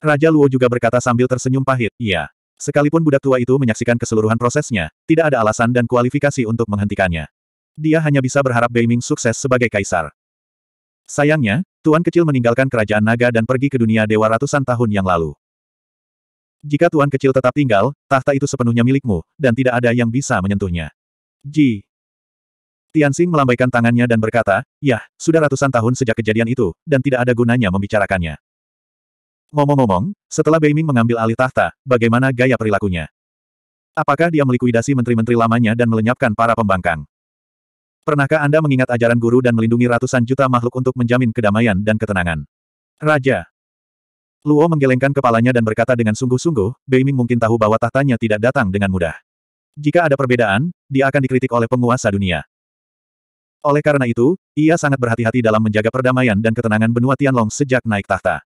Raja Luo juga berkata sambil tersenyum pahit, iya. Sekalipun budak tua itu menyaksikan keseluruhan prosesnya, tidak ada alasan dan kualifikasi untuk menghentikannya. Dia hanya bisa berharap Beiming sukses sebagai kaisar. Sayangnya, Tuan Kecil meninggalkan kerajaan naga dan pergi ke dunia dewa ratusan tahun yang lalu. Jika Tuan Kecil tetap tinggal, tahta itu sepenuhnya milikmu, dan tidak ada yang bisa menyentuhnya. Ji. Tianxing melambaikan tangannya dan berkata, Yah, sudah ratusan tahun sejak kejadian itu, dan tidak ada gunanya membicarakannya. Ngomong-ngomong, setelah Beiming mengambil alih tahta, bagaimana gaya perilakunya? Apakah dia melikuidasi menteri-menteri lamanya dan melenyapkan para pembangkang? Pernahkah Anda mengingat ajaran guru dan melindungi ratusan juta makhluk untuk menjamin kedamaian dan ketenangan? Raja. Luo menggelengkan kepalanya dan berkata dengan sungguh-sungguh, Beiming mungkin tahu bahwa tahtanya tidak datang dengan mudah. Jika ada perbedaan, dia akan dikritik oleh penguasa dunia. Oleh karena itu, ia sangat berhati-hati dalam menjaga perdamaian dan ketenangan benua Tianlong sejak naik tahta.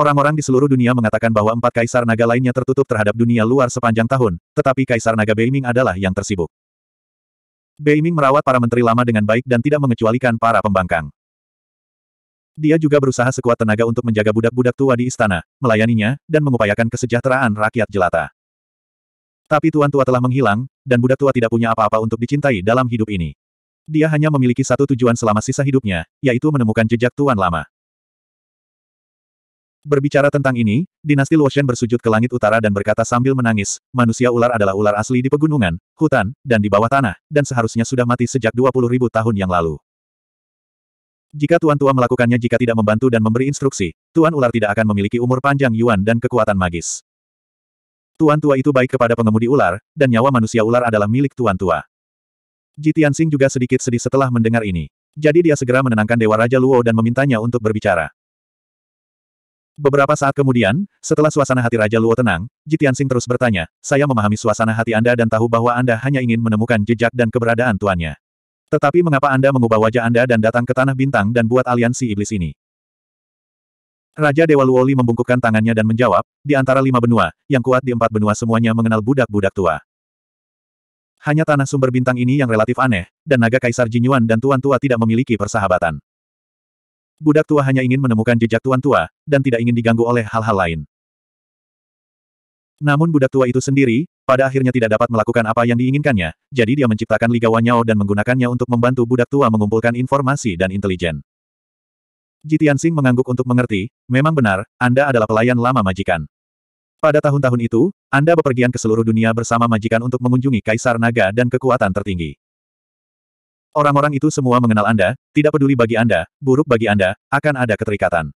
Orang-orang di seluruh dunia mengatakan bahwa empat kaisar naga lainnya tertutup terhadap dunia luar sepanjang tahun, tetapi kaisar naga Beiming adalah yang tersibuk. Beiming merawat para menteri lama dengan baik dan tidak mengecualikan para pembangkang. Dia juga berusaha sekuat tenaga untuk menjaga budak-budak tua di istana, melayaninya, dan mengupayakan kesejahteraan rakyat jelata. Tapi tuan tua telah menghilang, dan budak tua tidak punya apa-apa untuk dicintai dalam hidup ini. Dia hanya memiliki satu tujuan selama sisa hidupnya, yaitu menemukan jejak tuan lama. Berbicara tentang ini, dinasti Luoshen bersujud ke langit utara dan berkata sambil menangis, manusia ular adalah ular asli di pegunungan, hutan, dan di bawah tanah, dan seharusnya sudah mati sejak 20 ribu tahun yang lalu. Jika Tuan Tua melakukannya jika tidak membantu dan memberi instruksi, Tuan Ular tidak akan memiliki umur panjang Yuan dan kekuatan magis. Tuan Tua itu baik kepada pengemudi ular, dan nyawa manusia ular adalah milik Tuan Tua. Jitian Tianxing juga sedikit sedih setelah mendengar ini. Jadi dia segera menenangkan Dewa Raja Luo dan memintanya untuk berbicara. Beberapa saat kemudian, setelah suasana hati Raja Luo tenang, Jitian Sing terus bertanya, saya memahami suasana hati Anda dan tahu bahwa Anda hanya ingin menemukan jejak dan keberadaan tuannya. Tetapi mengapa Anda mengubah wajah Anda dan datang ke Tanah Bintang dan buat aliansi iblis ini? Raja Dewa Luoli membungkukkan tangannya dan menjawab, di antara lima benua, yang kuat di empat benua semuanya mengenal budak-budak tua. Hanya tanah sumber bintang ini yang relatif aneh, dan naga Kaisar Jinyuan dan Tuan Tua tidak memiliki persahabatan budak tua hanya ingin menemukan jejak tuan tua, dan tidak ingin diganggu oleh hal-hal lain. Namun budak tua itu sendiri, pada akhirnya tidak dapat melakukan apa yang diinginkannya, jadi dia menciptakan Liga Wanyao dan menggunakannya untuk membantu budak tua mengumpulkan informasi dan intelijen. Jitian Singh mengangguk untuk mengerti, memang benar, Anda adalah pelayan lama majikan. Pada tahun-tahun itu, Anda bepergian ke seluruh dunia bersama majikan untuk mengunjungi Kaisar Naga dan kekuatan tertinggi. Orang-orang itu semua mengenal Anda, tidak peduli bagi Anda, buruk bagi Anda, akan ada keterikatan.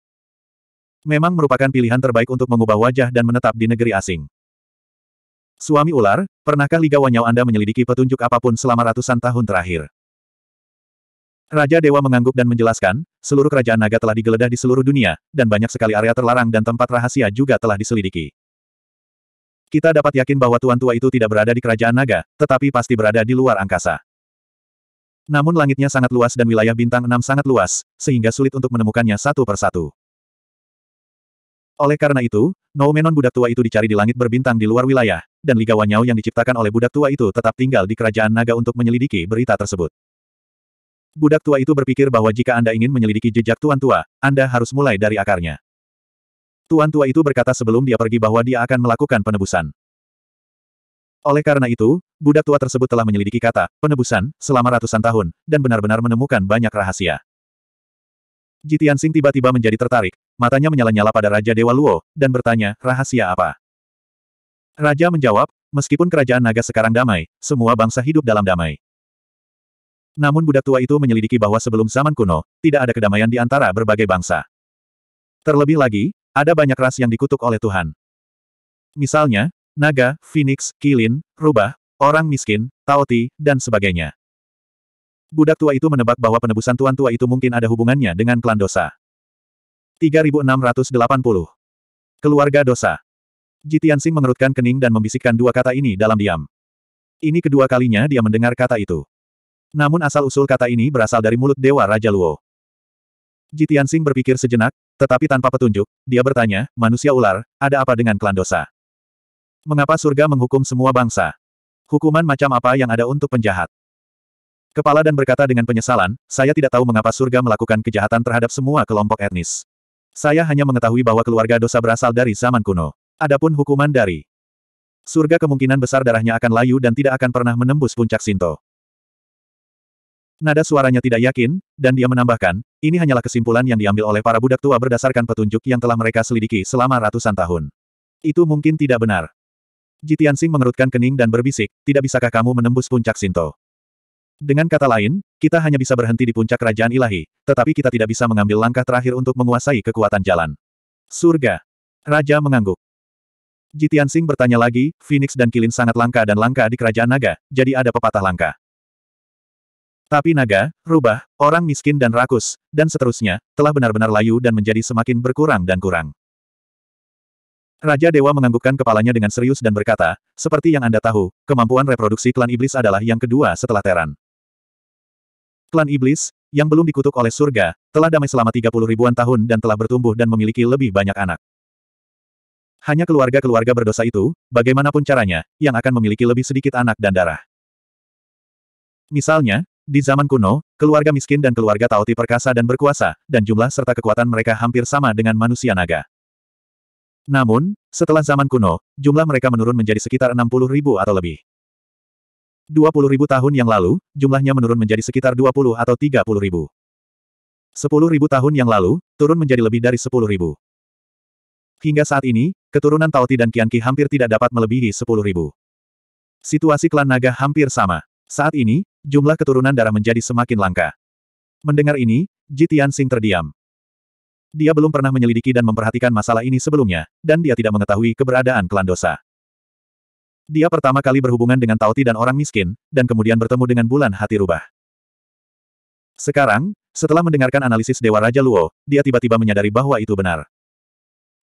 Memang merupakan pilihan terbaik untuk mengubah wajah dan menetap di negeri asing. Suami ular, pernahkah Liga Wanyau Anda menyelidiki petunjuk apapun selama ratusan tahun terakhir? Raja Dewa mengangguk dan menjelaskan, seluruh kerajaan naga telah digeledah di seluruh dunia, dan banyak sekali area terlarang dan tempat rahasia juga telah diselidiki. Kita dapat yakin bahwa Tuan Tua itu tidak berada di kerajaan naga, tetapi pasti berada di luar angkasa. Namun langitnya sangat luas dan wilayah bintang enam sangat luas, sehingga sulit untuk menemukannya satu persatu. Oleh karena itu, noumenon budak tua itu dicari di langit berbintang di luar wilayah, dan Liga Wanyao yang diciptakan oleh budak tua itu tetap tinggal di kerajaan naga untuk menyelidiki berita tersebut. Budak tua itu berpikir bahwa jika Anda ingin menyelidiki jejak tuan tua, Anda harus mulai dari akarnya. Tuan tua itu berkata sebelum dia pergi bahwa dia akan melakukan penebusan. Oleh karena itu, budak tua tersebut telah menyelidiki kata penebusan selama ratusan tahun, dan benar-benar menemukan banyak rahasia. Jitian Sing tiba-tiba menjadi tertarik, matanya menyala-nyala pada Raja Dewa Luo, dan bertanya, rahasia apa? Raja menjawab, meskipun kerajaan naga sekarang damai, semua bangsa hidup dalam damai. Namun budak tua itu menyelidiki bahwa sebelum zaman kuno, tidak ada kedamaian di antara berbagai bangsa. Terlebih lagi, ada banyak ras yang dikutuk oleh Tuhan. Misalnya, naga, phoenix, kilin, rubah, orang miskin, taoti, dan sebagainya. Budak tua itu menebak bahwa penebusan tuan tua itu mungkin ada hubungannya dengan klan dosa. 3680. Keluarga dosa. Jitiansing mengerutkan kening dan membisikkan dua kata ini dalam diam. Ini kedua kalinya dia mendengar kata itu. Namun asal-usul kata ini berasal dari mulut Dewa Raja Luo. Jitiansing berpikir sejenak, tetapi tanpa petunjuk, dia bertanya, manusia ular, ada apa dengan klan dosa? Mengapa surga menghukum semua bangsa? Hukuman macam apa yang ada untuk penjahat? Kepala dan berkata dengan penyesalan, saya tidak tahu mengapa surga melakukan kejahatan terhadap semua kelompok etnis. Saya hanya mengetahui bahwa keluarga dosa berasal dari zaman kuno. Adapun hukuman dari surga kemungkinan besar darahnya akan layu dan tidak akan pernah menembus puncak Sinto. Nada suaranya tidak yakin, dan dia menambahkan, ini hanyalah kesimpulan yang diambil oleh para budak tua berdasarkan petunjuk yang telah mereka selidiki selama ratusan tahun. Itu mungkin tidak benar. Jitian Jitiansing mengerutkan kening dan berbisik, tidak bisakah kamu menembus puncak Sinto? Dengan kata lain, kita hanya bisa berhenti di puncak kerajaan ilahi, tetapi kita tidak bisa mengambil langkah terakhir untuk menguasai kekuatan jalan. Surga. Raja mengangguk. Jitian Jitiansing bertanya lagi, Phoenix dan Kilin sangat langka dan langka di kerajaan naga, jadi ada pepatah langka. Tapi naga, rubah, orang miskin dan rakus, dan seterusnya, telah benar-benar layu dan menjadi semakin berkurang dan kurang. Raja Dewa menganggukkan kepalanya dengan serius dan berkata, seperti yang Anda tahu, kemampuan reproduksi klan iblis adalah yang kedua setelah Teran. Klan iblis, yang belum dikutuk oleh surga, telah damai selama 30 ribuan tahun dan telah bertumbuh dan memiliki lebih banyak anak. Hanya keluarga-keluarga berdosa itu, bagaimanapun caranya, yang akan memiliki lebih sedikit anak dan darah. Misalnya, di zaman kuno, keluarga miskin dan keluarga Tauti perkasa dan berkuasa, dan jumlah serta kekuatan mereka hampir sama dengan manusia naga. Namun, setelah zaman kuno, jumlah mereka menurun menjadi sekitar 60 ribu atau lebih. 20 ribu tahun yang lalu, jumlahnya menurun menjadi sekitar 20 atau 30 ribu. 10 ribu tahun yang lalu, turun menjadi lebih dari 10 ribu. Hingga saat ini, keturunan Taoti dan Qianqi hampir tidak dapat melebihi 10 ribu. Situasi klan naga hampir sama. Saat ini, jumlah keturunan darah menjadi semakin langka. Mendengar ini, Jitian Sing terdiam. Dia belum pernah menyelidiki dan memperhatikan masalah ini sebelumnya, dan dia tidak mengetahui keberadaan klan dosa. Dia pertama kali berhubungan dengan Tauti dan orang miskin, dan kemudian bertemu dengan bulan hati rubah. Sekarang, setelah mendengarkan analisis Dewa Raja Luo, dia tiba-tiba menyadari bahwa itu benar.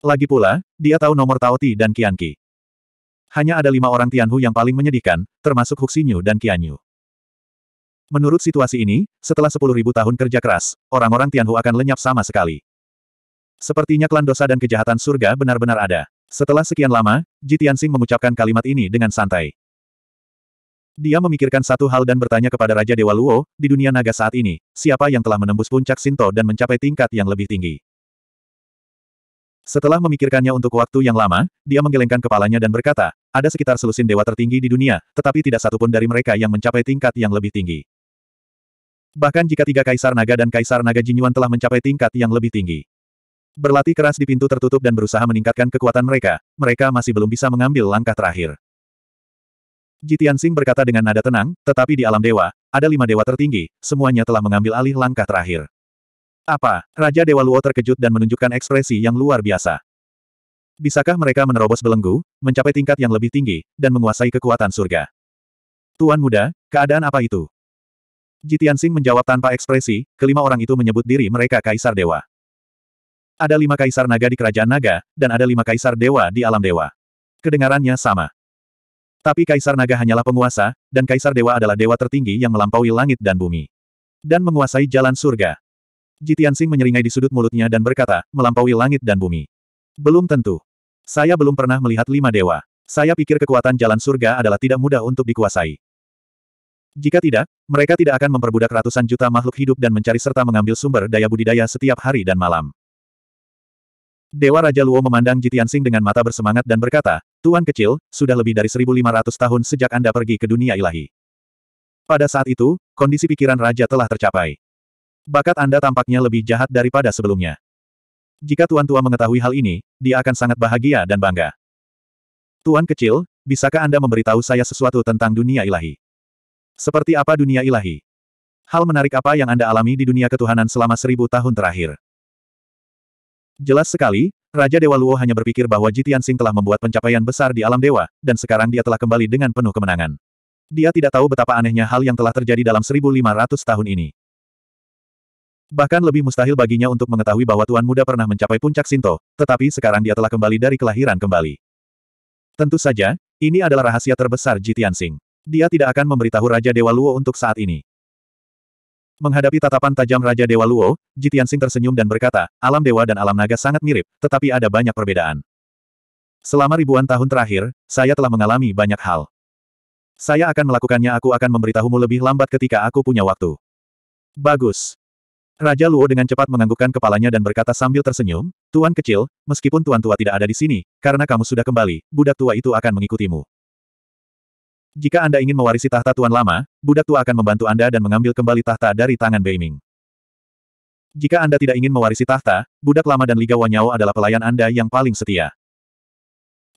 Lagi pula, dia tahu nomor Taoti dan Qianqi. Hanya ada lima orang Tianhu yang paling menyedihkan, termasuk Huxinyu dan Qianyu. Menurut situasi ini, setelah sepuluh ribu tahun kerja keras, orang-orang Tianhu akan lenyap sama sekali. Sepertinya klan dosa dan kejahatan surga benar-benar ada. Setelah sekian lama, Ji Tianxing mengucapkan kalimat ini dengan santai. Dia memikirkan satu hal dan bertanya kepada Raja Dewa Luo, di dunia naga saat ini, siapa yang telah menembus puncak Sinto dan mencapai tingkat yang lebih tinggi. Setelah memikirkannya untuk waktu yang lama, dia menggelengkan kepalanya dan berkata, ada sekitar selusin dewa tertinggi di dunia, tetapi tidak satupun dari mereka yang mencapai tingkat yang lebih tinggi. Bahkan jika tiga kaisar naga dan kaisar naga Jinyuan telah mencapai tingkat yang lebih tinggi. Berlatih keras di pintu tertutup dan berusaha meningkatkan kekuatan mereka, mereka masih belum bisa mengambil langkah terakhir. Jitian Sing berkata dengan nada tenang, tetapi di alam dewa, ada lima dewa tertinggi, semuanya telah mengambil alih langkah terakhir. Apa? Raja Dewa Luo terkejut dan menunjukkan ekspresi yang luar biasa. Bisakah mereka menerobos belenggu, mencapai tingkat yang lebih tinggi, dan menguasai kekuatan surga? Tuan muda, keadaan apa itu? Jitian Sing menjawab tanpa ekspresi, kelima orang itu menyebut diri mereka Kaisar Dewa. Ada lima kaisar naga di kerajaan naga, dan ada lima kaisar dewa di alam dewa. Kedengarannya sama. Tapi kaisar naga hanyalah penguasa, dan kaisar dewa adalah dewa tertinggi yang melampaui langit dan bumi. Dan menguasai jalan surga. Jitian Jitiansing menyeringai di sudut mulutnya dan berkata, melampaui langit dan bumi. Belum tentu. Saya belum pernah melihat lima dewa. Saya pikir kekuatan jalan surga adalah tidak mudah untuk dikuasai. Jika tidak, mereka tidak akan memperbudak ratusan juta makhluk hidup dan mencari serta mengambil sumber daya budidaya setiap hari dan malam. Dewa Raja Luo memandang Jitian Jitiansing dengan mata bersemangat dan berkata, Tuan kecil, sudah lebih dari 1500 tahun sejak Anda pergi ke dunia ilahi. Pada saat itu, kondisi pikiran Raja telah tercapai. Bakat Anda tampaknya lebih jahat daripada sebelumnya. Jika Tuan Tua mengetahui hal ini, dia akan sangat bahagia dan bangga. Tuan kecil, bisakah Anda memberitahu saya sesuatu tentang dunia ilahi? Seperti apa dunia ilahi? Hal menarik apa yang Anda alami di dunia ketuhanan selama seribu tahun terakhir? Jelas sekali, Raja Dewa Luo hanya berpikir bahwa Jitian Sing telah membuat pencapaian besar di alam dewa, dan sekarang dia telah kembali dengan penuh kemenangan. Dia tidak tahu betapa anehnya hal yang telah terjadi dalam 1500 tahun ini. Bahkan lebih mustahil baginya untuk mengetahui bahwa Tuan Muda pernah mencapai puncak Sinto, tetapi sekarang dia telah kembali dari kelahiran kembali. Tentu saja, ini adalah rahasia terbesar Jitian Sing. Dia tidak akan memberitahu Raja Dewa Luo untuk saat ini. Menghadapi tatapan tajam Raja Dewa Luo, Jitiansing tersenyum dan berkata, alam dewa dan alam naga sangat mirip, tetapi ada banyak perbedaan. Selama ribuan tahun terakhir, saya telah mengalami banyak hal. Saya akan melakukannya aku akan memberitahumu lebih lambat ketika aku punya waktu. Bagus. Raja Luo dengan cepat menganggukkan kepalanya dan berkata sambil tersenyum, Tuan kecil, meskipun Tuan tua tidak ada di sini, karena kamu sudah kembali, budak tua itu akan mengikutimu. Jika Anda ingin mewarisi tahta Tuan Lama, budak tua akan membantu Anda dan mengambil kembali tahta dari tangan Beiming. Jika Anda tidak ingin mewarisi tahta, budak lama dan Liga Wanyao adalah pelayan Anda yang paling setia.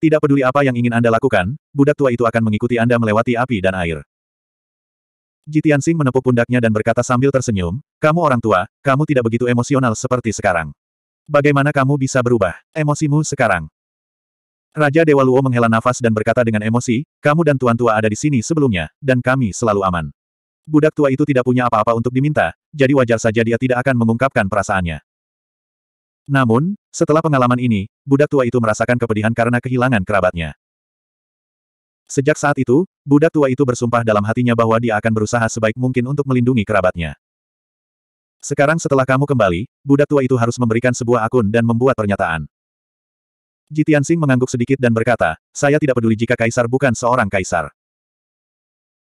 Tidak peduli apa yang ingin Anda lakukan, budak tua itu akan mengikuti Anda melewati api dan air. Jitian Sing menepuk pundaknya dan berkata sambil tersenyum, kamu orang tua, kamu tidak begitu emosional seperti sekarang. Bagaimana kamu bisa berubah? Emosimu sekarang. Raja Dewa Luo menghela nafas dan berkata dengan emosi, kamu dan Tuan Tua ada di sini sebelumnya, dan kami selalu aman. Budak tua itu tidak punya apa-apa untuk diminta, jadi wajar saja dia tidak akan mengungkapkan perasaannya. Namun, setelah pengalaman ini, budak tua itu merasakan kepedihan karena kehilangan kerabatnya. Sejak saat itu, budak tua itu bersumpah dalam hatinya bahwa dia akan berusaha sebaik mungkin untuk melindungi kerabatnya. Sekarang setelah kamu kembali, budak tua itu harus memberikan sebuah akun dan membuat pernyataan. Jitian Jitiansing mengangguk sedikit dan berkata, saya tidak peduli jika kaisar bukan seorang kaisar.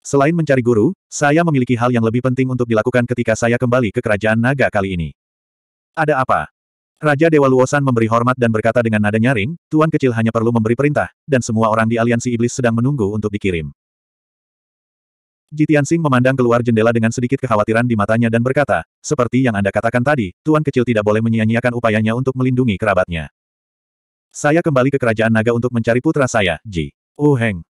Selain mencari guru, saya memiliki hal yang lebih penting untuk dilakukan ketika saya kembali ke kerajaan naga kali ini. Ada apa? Raja Dewa Luosan memberi hormat dan berkata dengan nada nyaring, Tuan kecil hanya perlu memberi perintah, dan semua orang di aliansi iblis sedang menunggu untuk dikirim. Jitian Sing memandang keluar jendela dengan sedikit kekhawatiran di matanya dan berkata, seperti yang Anda katakan tadi, Tuan kecil tidak boleh menyia-nyiakan upayanya untuk melindungi kerabatnya. Saya kembali ke kerajaan naga untuk mencari putra saya, Ji. Uheng.